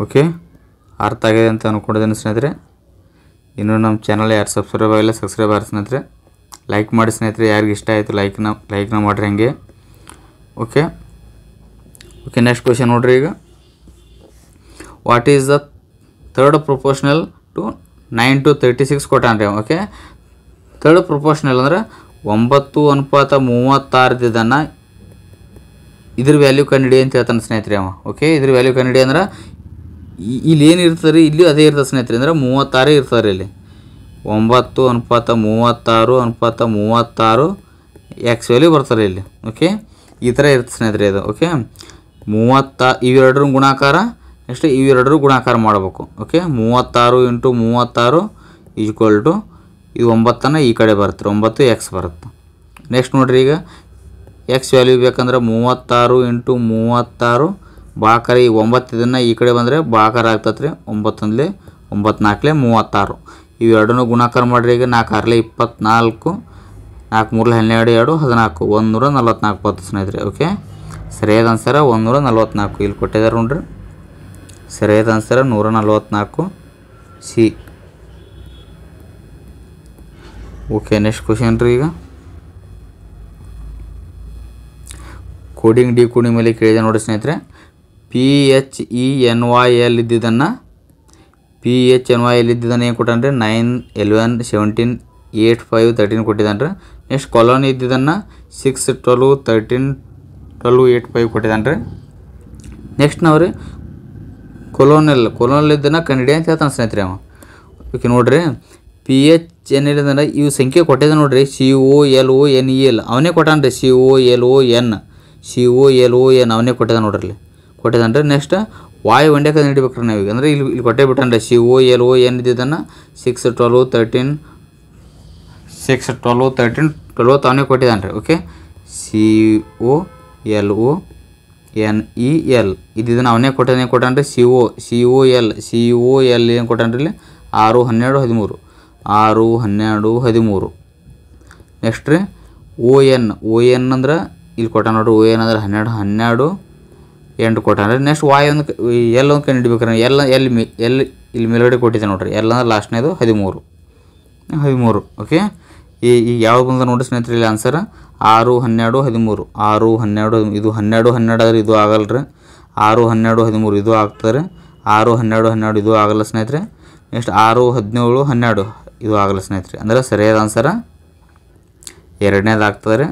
ಓಕೆ ಅರ್ಥ ಆಗಿದೆ ಅಂತ ಅಂದ್ಕೊಂಡಿದ್ದೇನೆ ಸ್ನೇಹಿತರೆ ಇನ್ನೂ ನಮ್ಮ ಚಾನಲ್ ಯಾರು ಸಬ್ಸ್ಕ್ರೈಬ್ ಆಗಿಲ್ಲ ಸಬ್ಸ್ಕ್ರೈಬ್ ಆಗಿ ಸ್ನೇಹಿತರೆ ಲೈಕ್ ಮಾಡಿ ಸ್ನೇಹಿತರೆ ಯಾರಿಗೆ ಇಷ್ಟ ಆಯಿತು ಲೈಕ್ನ ಲೈಕ್ನ ಮಾಡಿರಿ ಹಂಗೆ ಓಕೆ ಓಕೆ ನೆಕ್ಸ್ಟ್ ಕ್ವೆಶನ್ ನೋಡ್ರಿ ಈಗ what is the third proportional to nine to thirty six ಕೊಟ್ಟಾನ್ರಿ ಓಕೆ ಥರ್ಡ್ ಪ್ರೊಪೋರ್ಷನಲ್ ಅಂದರೆ ಒಂಬತ್ತು ಅನುಪಾತ ಮೂವತ್ತಾರದಿದ್ದನ್ನು ಇದ್ರ ವ್ಯಾಲ್ಯೂ ಕನ್ನಡಿ ಅಂತ ಹೇಳ್ತಾನೆ ಸ್ನೇಹಿತರೆ ಅವ ಓಕೆ ಇದ್ರ ವ್ಯಾಲ್ಯೂ ಕನ್ನಡಿ ಅಂದ್ರೆ ಇಲ್ಲಿ ಇರ್ತದೆ ರೀ ಇಲ್ಲಿ ಅದೇ ಇರ್ತದೆ ಸ್ನೇಹಿತರೆ ಅಂದರೆ ಮೂವತ್ತಾರೇ ಇರ್ತಾರೆ ಇಲ್ಲಿ ಒಂಬತ್ತು ಅನುಪಾತ ಮೂವತ್ತಾರು ಅನುಪಾತ ಮೂವತ್ತಾರು ಎಕ್ಸ್ ವ್ಯಾಲ್ಯೂ ಬರ್ತಾರೆ ಇಲ್ಲಿ ಓಕೆ ಈ ಥರ ಇರ್ತದೆ ಸ್ನೇಹಿತರೆ ಇದು ಓಕೆ ಮೂವತ್ತ ಇವೆರಡರ ಗುಣಾಕಾರ ನೆಕ್ಸ್ಟ್ ಇವೆರಡರ ಗುಣಾಕಾರ ಮಾಡಬೇಕು ಓಕೆ ಮೂವತ್ತಾರು ಇಂಟು ಮೂವತ್ತಾರು ಈಕ್ವಲ್ ಟು ಇದು ಒಂಬತ್ತನ್ನು ಈ ಕಡೆ ಬರುತ್ತೆ ಒಂಬತ್ತು ಎಕ್ಸ್ ಬರುತ್ತೆ ನೆಕ್ಸ್ಟ್ ನೋಡಿರಿ ಈಗ ಎಕ್ಸ್ ವ್ಯಾಲ್ಯೂ ಬೇಕಂದ್ರೆ ಮೂವತ್ತಾರು ಇಂಟು ಮೂವತ್ತಾರು ಬಾಕರ ಈಗ ಒಂಬತ್ತು ದಿನ ಈ ಕಡೆ ಬಂದರೆ ಬಾಕರ ಆಗ್ತತ್ರಿ ಒಂಬತ್ತೊಂದ್ಲೆ ಒಂಬತ್ತು ಮೂವತ್ತಾರು ಇವೆರಡನ್ನೂ ಗುಣಾಕಾರ ಮಾಡಿರಿ ಈಗ ನಾಲ್ಕು ಆರಲೆ ಇಪ್ಪತ್ನಾಲ್ಕು ನಾಲ್ಕು ಮೂರಲೆ ಹನ್ನೆರಡು ಎರಡು ಹದಿನಾಲ್ಕು ಒಂದು ನೂರ ನಲ್ವತ್ನಾಲ್ಕು ಸ್ನೇಹಿತ ರೀ ಓಕೆ ಸರಿಯಾದ ಅನ್ಸರ ಒಂದು ನೂರ ನಲ್ವತ್ನಾಲ್ಕು ಇಲ್ಲಿ ಕೊಟ್ಟಿದ್ದಾರೆ ನೋಡ್ರಿ ಸರಿಯಾದ ಅನ್ಸರ ನೂರ ನಲ್ವತ್ನಾಲ್ಕು ಸಿ ಓಕೆ ನೆಕ್ಸ್ಟ್ ಕ್ವಶನ್ ರೀ ಈಗ ಕೋಡಿಂಗ್ ಡಿ ಕೋಡಿಂಗ್ ಮೇಲೆ ಕೇಳಿದೆ ನೋಡಿ ಸ್ನೇಹಿತರೆ P H E N Y L ಇದ್ದಿದ್ದನ್ನು P H N Y L ಇದ್ದಿದ್ದನ್ನು ಏನು ಕೊಟ್ಟಾನ ರೀ nine eleven seventeen eight five thirteen ಕೊಟ್ಟಿದ್ದಾನೆ ರೀ ನೆಕ್ಸ್ಟ್ ಕಾಲೋನಿ ಇದ್ದಿದ್ದನ್ನು six twelve thirteen twelve eight five ಕೊಟ್ಟಿದ್ದಾನೆ ರೀ ನೆಕ್ಸ್ಟ್ ನಾವು ರೀ ಕೊಲೋನಲ್ ಕೊಲೋನಲ್ ಇದ್ದನ್ನು ಕನ್ನಡಿ ಅಂತ ಹೇಳ್ತಾನೆ ಸ್ನೇಹಿತರೆ ಅವ ಓಕೆ ನೋಡಿರಿ ಪಿ ಎಚ್ ಎಲ್ ಇಲ್ಲದಂದ್ರೆ ಇವು ಸಂಖ್ಯೆ ಕೊಟ್ಟಿದ್ದ ನೋಡಿರಿ C O L O N E L ಅವನೇ ಕೊಟ್ಟಾನ ರೀ C O L O N C O L O N ಅವನೇ ಕೊಟ್ಟಿದ್ದ ನೋಡ್ರಿ ಕೊಟ್ಟಿದ್ದಾನೆ ನೆಕ್ಸ್ಟ್ ವಾಯು ಒಂದೇ ಕದ ಹಿಡಿಬೇಕ್ರಿ ನಾವೀಗ ಅಂದರೆ ಇಲ್ಲಿ ಇಲ್ಲಿ ಕೊಟ್ಟೆ ಬಿಟ್ಟಾನೆ ಸಿ ಓ ಎಲ್ ಓ ಏನು ಇದ್ದಿದ್ದನ್ನು six twelve thirteen six twelve thirteen twelve ತಾನೇ e ಕೊಟ್ಟಿದ್ದಾನೆ ರೀ okay C O L O N E L ಇದನ್ನು ಅವನೇ ಕೊಟ್ಟಾನೆ ರೀ C O C O L C O L ಏನು ಕೊಟ್ಟಾನೆ ಇಲ್ಲಿ ಆರು ಹನ್ನೆರಡು ಹದಿಮೂರು ಆರು ಹನ್ನೆರಡು ಹದಿಮೂರು ನೆಕ್ಸ್ಟ್ ರೀ ಓ ಎನ್ ಓ ಎನ್ ಅಂದ್ರೆ ಇಲ್ಲಿ ಕೊಟ್ಟ ನೋಡ್ರಿ ಓ ಎನ್ ಅಂದ್ರೆ ಹನ್ನೆರಡು ಹನ್ನೆರಡು ಎಂಟು ಕೊಟ್ಟ ಅಂದರೆ ನೆಕ್ಸ್ಟ್ ವಾಯ್ ಒಂದು ಎಲ್ಲ ಒಂದು ಕಂಡುಹಿಡ್ಬೇಕ್ರಿ ಎಲ್ಲ ಎಲ್ಲಿ ಮಿ ಎಲ್ಲಿ ಇಲ್ಲಿ ಮೇಲ್ಗಡೆ ಕೊಟ್ಟಿದ್ದೆ ನೋಡಿರಿ ಎಲ್ಲ ಅಂದ್ರೆ ಲಾಸ್ಟ್ನೇದು ಹದಿಮೂರು ಹದಿಮೂರು ಓಕೆ ಈ ಈ ಯಾವಾಗ ಬಂದ ನೋಡಿರಿ ಸ್ನೇಹಿತರೆ ಇಲ್ಲಿ ಆನ್ಸರ್ ಆರು ಹನ್ನೆರಡು ಹದಿಮೂರು ಆರು ಹನ್ನೆರಡು ಇದು ಹನ್ನೆರಡು ಹನ್ನೆರಡು ಆದ್ರೆ ಇದು ಆಗಲ್ಲ ರೀ ಆರು ಹನ್ನೆರಡು ಹದಿಮೂರು ಇದು ಆಗ್ತದೆ ಆರು ಹನ್ನೆರಡು ಹನ್ನೆರಡು ಇದು ಆಗಲ್ಲ ಸ್ನೇಹಿತರೆ ನೆಕ್ಸ್ಟ್ ಆರು ಹದಿನೇಳು ಹನ್ನೆರಡು ಇದು ಆಗಲ್ಲ ಸ್ನೇಹಿತರೆ ಅಂದರೆ ಸರಿಯಾದ ಆನ್ಸರ ಎರಡನೇದು ಆಗ್ತದೆ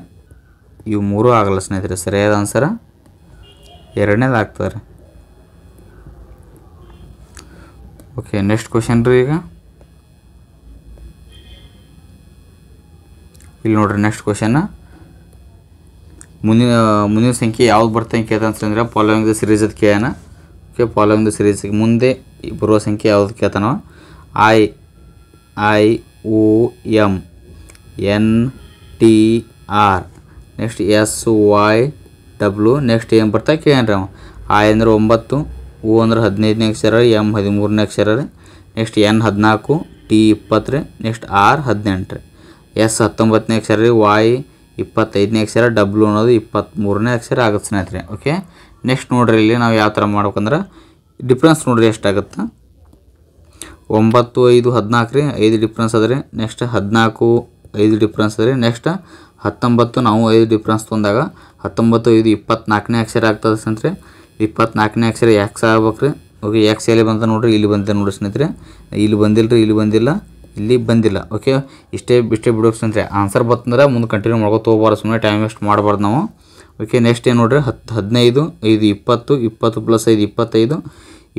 ಇವು ಮೂರು ಆಗಲ್ಲ ಸ್ನೇಹಿತರೆ ಸರಿಯಾದ ಆನ್ಸರ ಎರನೇ लागತರ ಓಕೆ ನೆಕ್ಸ್ಟ್ ಕ್ವೆಶ್ಚನ್ ರೀ ಈಗ ಇಲ್ಲಿ ನೋಡಿ ನೆಕ್ಸ್ಟ್ ಕ್ವೆಶ್ಚನ್ ಮುನಿ ಮುನಿ ಸಂಖ್ಯೆ ಯಾವುದು ಬರ್ತ ಅಂತ ಕೇಳ್ತಾರೆ ಅಂದ್ರೆ ಫಾಲೋವಿಂಗ್ ದ ಸೀರೀಸ್ ದ ಕೆ ಏನಾ ಓಕೆ ಫಾಲೋವಿಂಗ್ ದ ಸೀರೀಸ್ ಗೆ ಮುಂದೆ ಈ ಪ್ರೋ ಸಂಖ್ಯೆ ಯಾವುದು ಕೇಳ್ತಾನು I I U M N T R next S ಯ ಡಬ್ಲು ನೆಕ್ಸ್ಟ್ ಏನು ಬರ್ತಾ ಕೇಳ್ರಿ ಅವ ಆ ಅಂದ್ರೆ ಒಂಬತ್ತು ಓ ಅಂದ್ರೆ ಹದಿನೈದನೇ ಅಕ್ಷರ ಎಮ್ ಹದಿಮೂರನೇ ಅಕ್ಷರ ರೀ ನೆಕ್ಸ್ಟ್ ಎನ್ ಹದಿನಾಲ್ಕು ಟಿ ಇಪ್ಪತ್ತು ರೀ ನೆಕ್ಸ್ಟ್ ಆರ್ ಹದಿನೆಂಟು ರೀ ಎಸ್ ಹತ್ತೊಂಬತ್ತನೇ ಅಕ್ಷರ ರೀ ವಾಯ್ ಇಪ್ಪತ್ತೈದನೇ ಅಕ್ಷರ ಡಬ್ಲು ಅನ್ನೋದು ಇಪ್ಪತ್ತ್ಮೂರನೇ ಅಕ್ಷರ ಆಗುತ್ತೆ ಸ್ನೇಹಿತರೆ ಓಕೆ ನೆಕ್ಸ್ಟ್ ನೋಡ್ರಿ ಇಲ್ಲಿ ನಾವು ಯಾವ ಥರ ಮಾಡ್ಬೇಕಂದ್ರೆ ಡಿಫ್ರೆನ್ಸ್ ನೋಡ್ರಿ ಎಷ್ಟಾಗುತ್ತೆ ಒಂಬತ್ತು ಐದು ಹದಿನಾಲ್ಕು ರೀ ಐದು ಡಿಫ್ರೆನ್ಸ್ ಅದ ರೀ ನೆಕ್ಸ್ಟ್ ಹದಿನಾಲ್ಕು ಐದು ಡಿಫ್ರೆನ್ಸ್ ಅದ ರೀ ನೆಕ್ಸ್ಟ್ ಹತ್ತೊಂಬತ್ತು ನಾವು ಐದು ಡಿಫ್ರೆನ್ಸ್ ತೊಂದಾಗ ಹತ್ತೊಂಬತ್ತು ಇದು ಇಪ್ಪತ್ನಾಲ್ಕನೇ ಅಕ್ಷರ ಆಗ್ತದೆ ಸ್ನೇಹಿತರೆ ಇಪ್ಪತ್ನಾಲ್ಕನೇ ಅಕ್ಷರ ಯಾಕೆ ಆಗ್ಬೇಕು ರೀ ಓಕೆ ಎಕ್ಸ್ ಎಲ್ಲಿ ಬಂತ ನೋಡಿರಿ ಇಲ್ಲಿ ಬಂದಿದೆ ನೋಡಿರಿ ಸ್ನೇಹಿತರೆ ಇಲ್ಲಿ ಬಂದಿಲ್ಲ ರೀ ಇಲ್ಲಿ ಬಂದಿಲ್ಲ ಇಲ್ಲಿ ಬಂದಿಲ್ಲ ಓಕೆ ಇಷ್ಟೇ ಇಷ್ಟೇ ಬಿಡೋಕೆ ಸ್ನೇಹಿತರೆ ಆನ್ಸರ್ ಬರ್ತಂದ್ರೆ ಮುಂದೆ ಕಂಟಿನ್ಯೂ ಮಾಡ್ಕೊತ ಹೋಗ್ಬಾರ್ದು ಸುಮ್ಮನೆ ಟೈಮ್ ವೇಸ್ಟ್ ಮಾಡಬಾರ್ದು ನಾವು ಓಕೆ ನೆಕ್ಸ್ಟ್ ಏನು ನೋಡ್ರಿ ಹತ್ತು ಹದಿನೈದು ಐದು ಇಪ್ಪತ್ತು ಇಪ್ಪತ್ತು ಪ್ಲಸ್ ಐದು ಇಪ್ಪತ್ತೈದು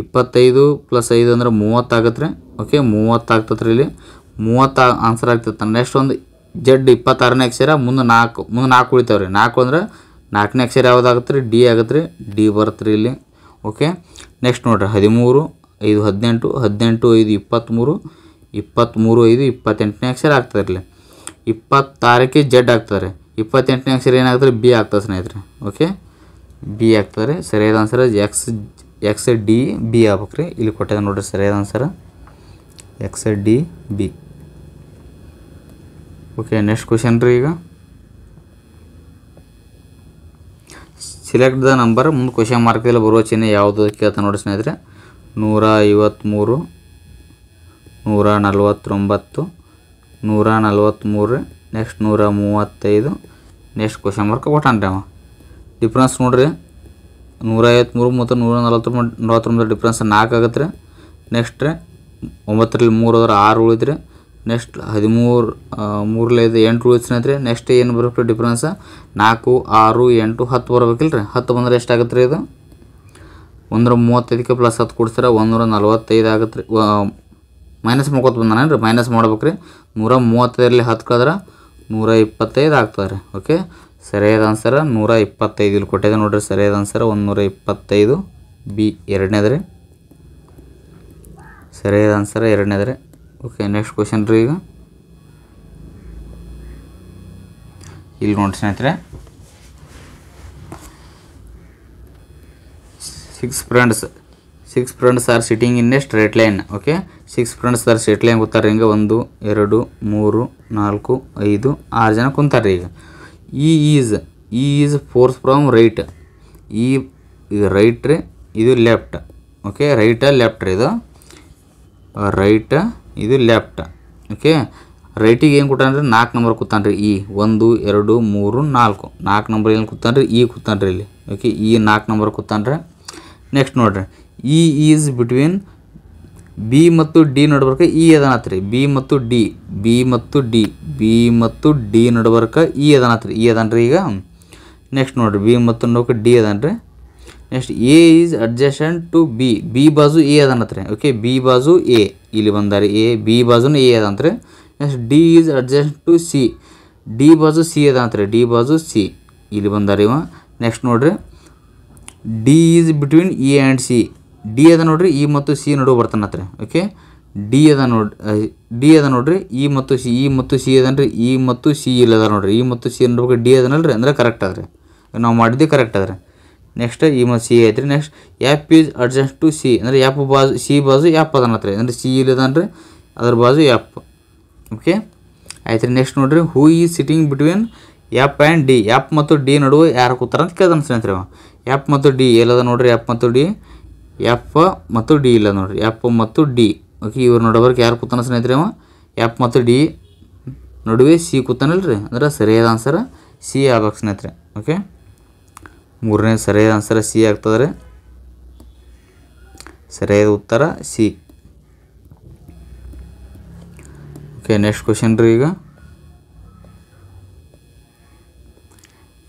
ಇಪ್ಪತ್ತೈದು ಪ್ಲಸ್ ಐದು ಅಂದ್ರೆ ಮೂವತ್ತಾಗತ್ತೆ ರೀ ಓಕೆ ಮೂವತ್ತಾಗ್ತದೆ ರೀ ಇಲ್ಲಿ ಮೂವತ್ತು ಆನ್ಸರ್ ಆಗ್ತದೆ ನೆಕ್ಸ್ಟ್ ಒಂದು ಜಡ್ ಇಪ್ಪತ್ತಾರನೇ ಅಕ್ಷರ ಮುಂದೆ ನಾಲ್ಕು ಮುಂದೆ ನಾಲ್ಕು ಉಳಿತಾವೆ ರೀ ನಾಲ್ಕು ಅಂದರೆ ನಾಲ್ಕನೇ ಅಕ್ಷರ ಯಾವುದಾಗತ್ತೆ ರೀ ಡಿ ಆಗತ್ತೆ ರೀ ಡಿ ಬರುತ್ತೆ ರೀ ಇಲ್ಲಿ ಓಕೆ ನೆಕ್ಸ್ಟ್ ನೋಡಿರಿ ಹದಿಮೂರು ಐದು ಹದಿನೆಂಟು ಹದಿನೆಂಟು ಐದು ಇಪ್ಪತ್ತ್ಮೂರು ಇಪ್ಪತ್ತ್ಮೂರು ಐದು ಇಪ್ಪತ್ತೆಂಟನೇ ಅಕ್ಷರ ಆಗ್ತದೆ ಇಲ್ಲಿ ಇಪ್ಪತ್ತಾರಕ್ಕೆ ಜಡ್ ರೀ ಇಪ್ಪತ್ತೆಂಟನೇ ಅಕ್ಷರ ಏನಾಗ್ತಾರೆ ಬಿ ಆಗ್ತದೆ ಸ್ನೇಹಿತರೆ ಓಕೆ ಬಿ ಆಗ್ತದೆ ರೀ ಸರಿಯಾದ answer X X D B ಆಗ್ಬೇಕು ರೀ ಇಲ್ಲಿ ಕೊಟ್ಟಿದೆ ನೋಡಿರಿ ಸರಿಯಾದ answer X D B okay next question ರೀ ಈಗ ಸಿಲೆಕ್ಟ್ ದ ನಂಬರ್ ಮುಂದೆ ಕ್ವಶನ್ ಮಾರ್ಕ್ದಲ್ಲಿ ಬರುವ ಚಿಹ್ನೆ ಯಾವುದು ಕೇಳ್ತ ನೋಡಿ ಸ್ನೇಹಿತರೆ ನೂರ ಐವತ್ತ್ಮೂರು ನೂರ ನಲ್ವತ್ತೊಂಬತ್ತು ನೂರ ನಲ್ವತ್ತ್ಮೂರು ನೆಕ್ಸ್ಟ್ ನೂರ ಮೂವತ್ತೈದು ನೆಕ್ಸ್ಟ್ ಕ್ವಶನ್ ಮಾರ್ಕ್ ಕೊಟ್ಟಾನ್ರಿ ಅವ ಡಿಫ್ರೆನ್ಸ್ ನೋಡ್ರಿ ನೂರ ಐವತ್ತ್ಮೂರು ಮತ್ತು ನೂರ ನಲ್ವತ್ತೊಂಬತ್ತು ನಲ್ವತ್ತೊಂಬತ್ತು ಡಿಫ್ರೆನ್ಸ್ ನಾಲ್ಕು ಆಗತ್ತೆ ರೀ ನೆಕ್ಸ್ಟ್ ರೀ ಒಂಬತ್ತರಲ್ಲಿ ಮೂರು ಹೋದ್ರೆ ಆರು ಉಳಿದ್ರಿ ನೆಕ್ಸ್ಟ್ ಹದಿಮೂರು ಮೂರಲೇದು ಎಂಟು ಉಳಿಸಿನಂತ್ರಿ ನೆಕ್ಸ್ಟ್ ಏನು ರೀ ಡಿಫ್ರೆನ್ಸ್ ನಾಲ್ಕು ಆರು ಎಂಟು ಹತ್ತು ಬರಬೇಕಿಲ್ಲ ರೀ ಹತ್ತು ಬಂದರೆ ಎಷ್ಟಾಗತ್ತೆ ರೀ ಇದು ಒಂದರ ಮೂವತ್ತೈದಕ್ಕೆ ಪ್ಲಸ್ ಹತ್ತು ಕೊಡ್ಸಿರ ಒಂದೂರ ನಲ್ವತ್ತೈದು ಆಗತ್ತೆ ರೀ ಮೈನಸ್ ಮಾಡ್ಕೊತ ಬಂದಾನೇನು ರೀ ಮೈನಸ್ ಮಾಡ್ಬೇಕು ರೀ ನೂರ ಮೂವತ್ತೈದರಲ್ಲಿ ಹತ್ತು ಕಳೆದ್ರೆ ನೂರ ಇಪ್ಪತ್ತೈದು ಆಗ್ತದೆ ರೀ ಓಕೆ ಸರಿಯಾದ ಆನ್ಸರ್ ನೂರ ಇಪ್ಪತ್ತೈದು ಇಲ್ಲಿ ಕೊಟ್ಟಿದೆ ನೋಡಿರಿ ಸರಿಯಾದ ಆನ್ಸರ್ ಒಂದು ಇಪ್ಪತ್ತೈದು ಬಿ ಎರಡನೇದ್ರಿ ಸರಿಯಾದ ಆನ್ಸರ್ ಎರಡನೇದ್ರಿ ಓಕೆ ನೆಕ್ಸ್ಟ್ ಕ್ವಶನ್ ರೀ ಈಗ ಇಲ್ಲಿ ನೋಡಿ ಸ್ನೇಹಿತರೆ six friends six friends are sitting in a straight line okay six friends are straight line ಕೂತಾರೆ ಹಿಂಗೆ ಒಂದು ಎರಡು ಮೂರು ನಾಲ್ಕು ಐದು ಆರು ಜನ ಕುಂತಾರೆ ಈಗ E is is fourth from right ಈ ರೈಟ್ ರೀ ಇದು ಲೆಫ್ಟ್ ಓಕೆ ರೈಟ ಲೆಫ್ಟ್ ರೀ ಇದು ರೈಟ ಇದು ಲೆಫ್ಟ್ ಓಕೆ ರೈಟಿಗೆ ಏನು ರೀ ನಾಲ್ಕು ನಂಬರ್ ರೀ ಈ ಒಂದು ಎರಡು ಮೂರು ನಾಲ್ಕು ನಾಲ್ಕು ನಂಬರ್ ಏನು ಕೂತಾನ್ರಿ ಈ ರೀ ಇಲ್ಲಿ ಓಕೆ ಈ e ನಾಲ್ಕು ನಂಬರ್ ರೀ ನೆಕ್ಸ್ಟ್ ನೋಡ್ರಿ ಇ ಈಸ್ ಬಿಟ್ವೀನ್ ಬಿ ಮತ್ತು ಡಿ ನಡ್ಬರ್ಕ ಇ e ರೀ ಬಿ ಮತ್ತು ಡಿ ಬಿ ಮತ್ತು ಡಿ ಬಿ ಮತ್ತು ಡಿ ನಡ್ಬರ್ಕ ಇ ರೀ ಇ ರೀ ಈಗ ನೆಕ್ಸ್ಟ್ ನೋಡ್ರಿ ಬಿ ಮತ್ತು ನೋಡ್ಕ ಡಿ ರೀ next A is adjacent to B B ಬಾಜು ಎ ಅದನತ್ರಿ ಓಕೆ ಬಿ ಬಾಜು ಎ ಇಲ್ಲಿ ಬಂದಾರೆ ಎ ಬಿ ಬಾಜುನ ಎ ಅದ ಅದಂತ್ರಿ next D is adjust to C D ಬಾಜು ಸಿ ಅದ ಅಂತ್ರಿ ಡಿ ಬಾಜು ಸಿ ಇಲ್ಲಿ ಬಂದಾರೆ ಇವ ನೆಕ್ಸ್ಟ್ ನೋಡ್ರಿ D is between E and C D ಅದ ನೋಡ್ರಿ ಇ e ಮತ್ತು ಸಿ ನಡುವೆ ಬರ್ತಾನತ್ರಿ ಓಕೆ ಡಿ ಅದ ನೋಡ್ರಿ ಡಿ ಅದ ನೋಡ್ರಿ ಇ ಮತ್ತು ಸಿ ಇ e ಮತ್ತು ಸಿ ಅದನ್ರಿ ಇ e ಮತ್ತು ಸಿ ಇಲ್ಲದ ನೋಡ್ರಿ ಇ ಮತ್ತು ಸಿ ನೋಡ್ಬೇಕು ಡಿ ಅದನಲ್ರಿ ಅಂದ್ರೆ ಕರೆಕ್ಟ್ ಅದ್ರಿ ನಾವು ಮಾಡಿದ್ದೆ ಕರೆಕ್ಟ್ ಅದ್ರಿ ನೆಕ್ಸ್ಟ್ ಈ ಮತ್ತು ಸಿ ಐತ್ರಿ next F is adjust to C ಅಂದರೆ ಆ್ಯಪ್ ಬಾಜು ಸಿ ಬಾಜು ಆ್ಯಪ್ ಹತ್ರ ಅಂದರೆ ಸಿ ಇಲ್ಲದನ್ರಿ ಅದ್ರ ಬಾಜು ಆ್ಯಪ್ ಓಕೆ ಆಯ್ತು ರೀ ನೆಕ್ಸ್ಟ್ ನೋಡ್ರಿ who is sitting between F and D F ಮತ್ತು ಡಿ ನಡುವೆ ಯಾರು ಕೂತಾರ ಅಂತ ಕೇಳ್ದ ಸ್ನೇಹಿತರೆ ಅವ ಆ್ಯಪ್ ಮತ್ತು ಡಿ ಎಲ್ಲದ ನೋಡ್ರಿ ಆ್ಯಪ್ ಮತ್ತು ಡಿ ಆ್ಯಪ್ ಮತ್ತು ಡಿ ಇಲ್ಲ ನೋಡ್ರಿ ಆ್ಯಪ್ ಮತ್ತು ಡಿ ಓಕೆ ಇವ್ರು ನೋಡೋಬ್ರಿಗೆ ಯಾರು ಕೂತಾನ ಸ್ನೇಹಿತರೆ ಅವ ಆ್ಯಪ್ ಮತ್ತು ಡಿ ನಡುವೆ ಸಿ ಕೂತಾನಲ್ರಿ ಅಂದ್ರೆ ಸರಿಯಾದ ಆನ್ಸರ್ ಸಿ ಆಗ್ಬೇಕು ಸ್ನೇಹಿತರೆ ಓಕೆ ಮೂರನೇ ಸರಿಯಾದ ಆನ್ಸರ್ ಸಿ ಆಗ್ತದೆ ಸರಿಯಾದ ಉತ್ತರ ಸಿ ಓಕೆ ನೆಕ್ಸ್ಟ್ ಕ್ವಶನ್ ರೀ ಈಗ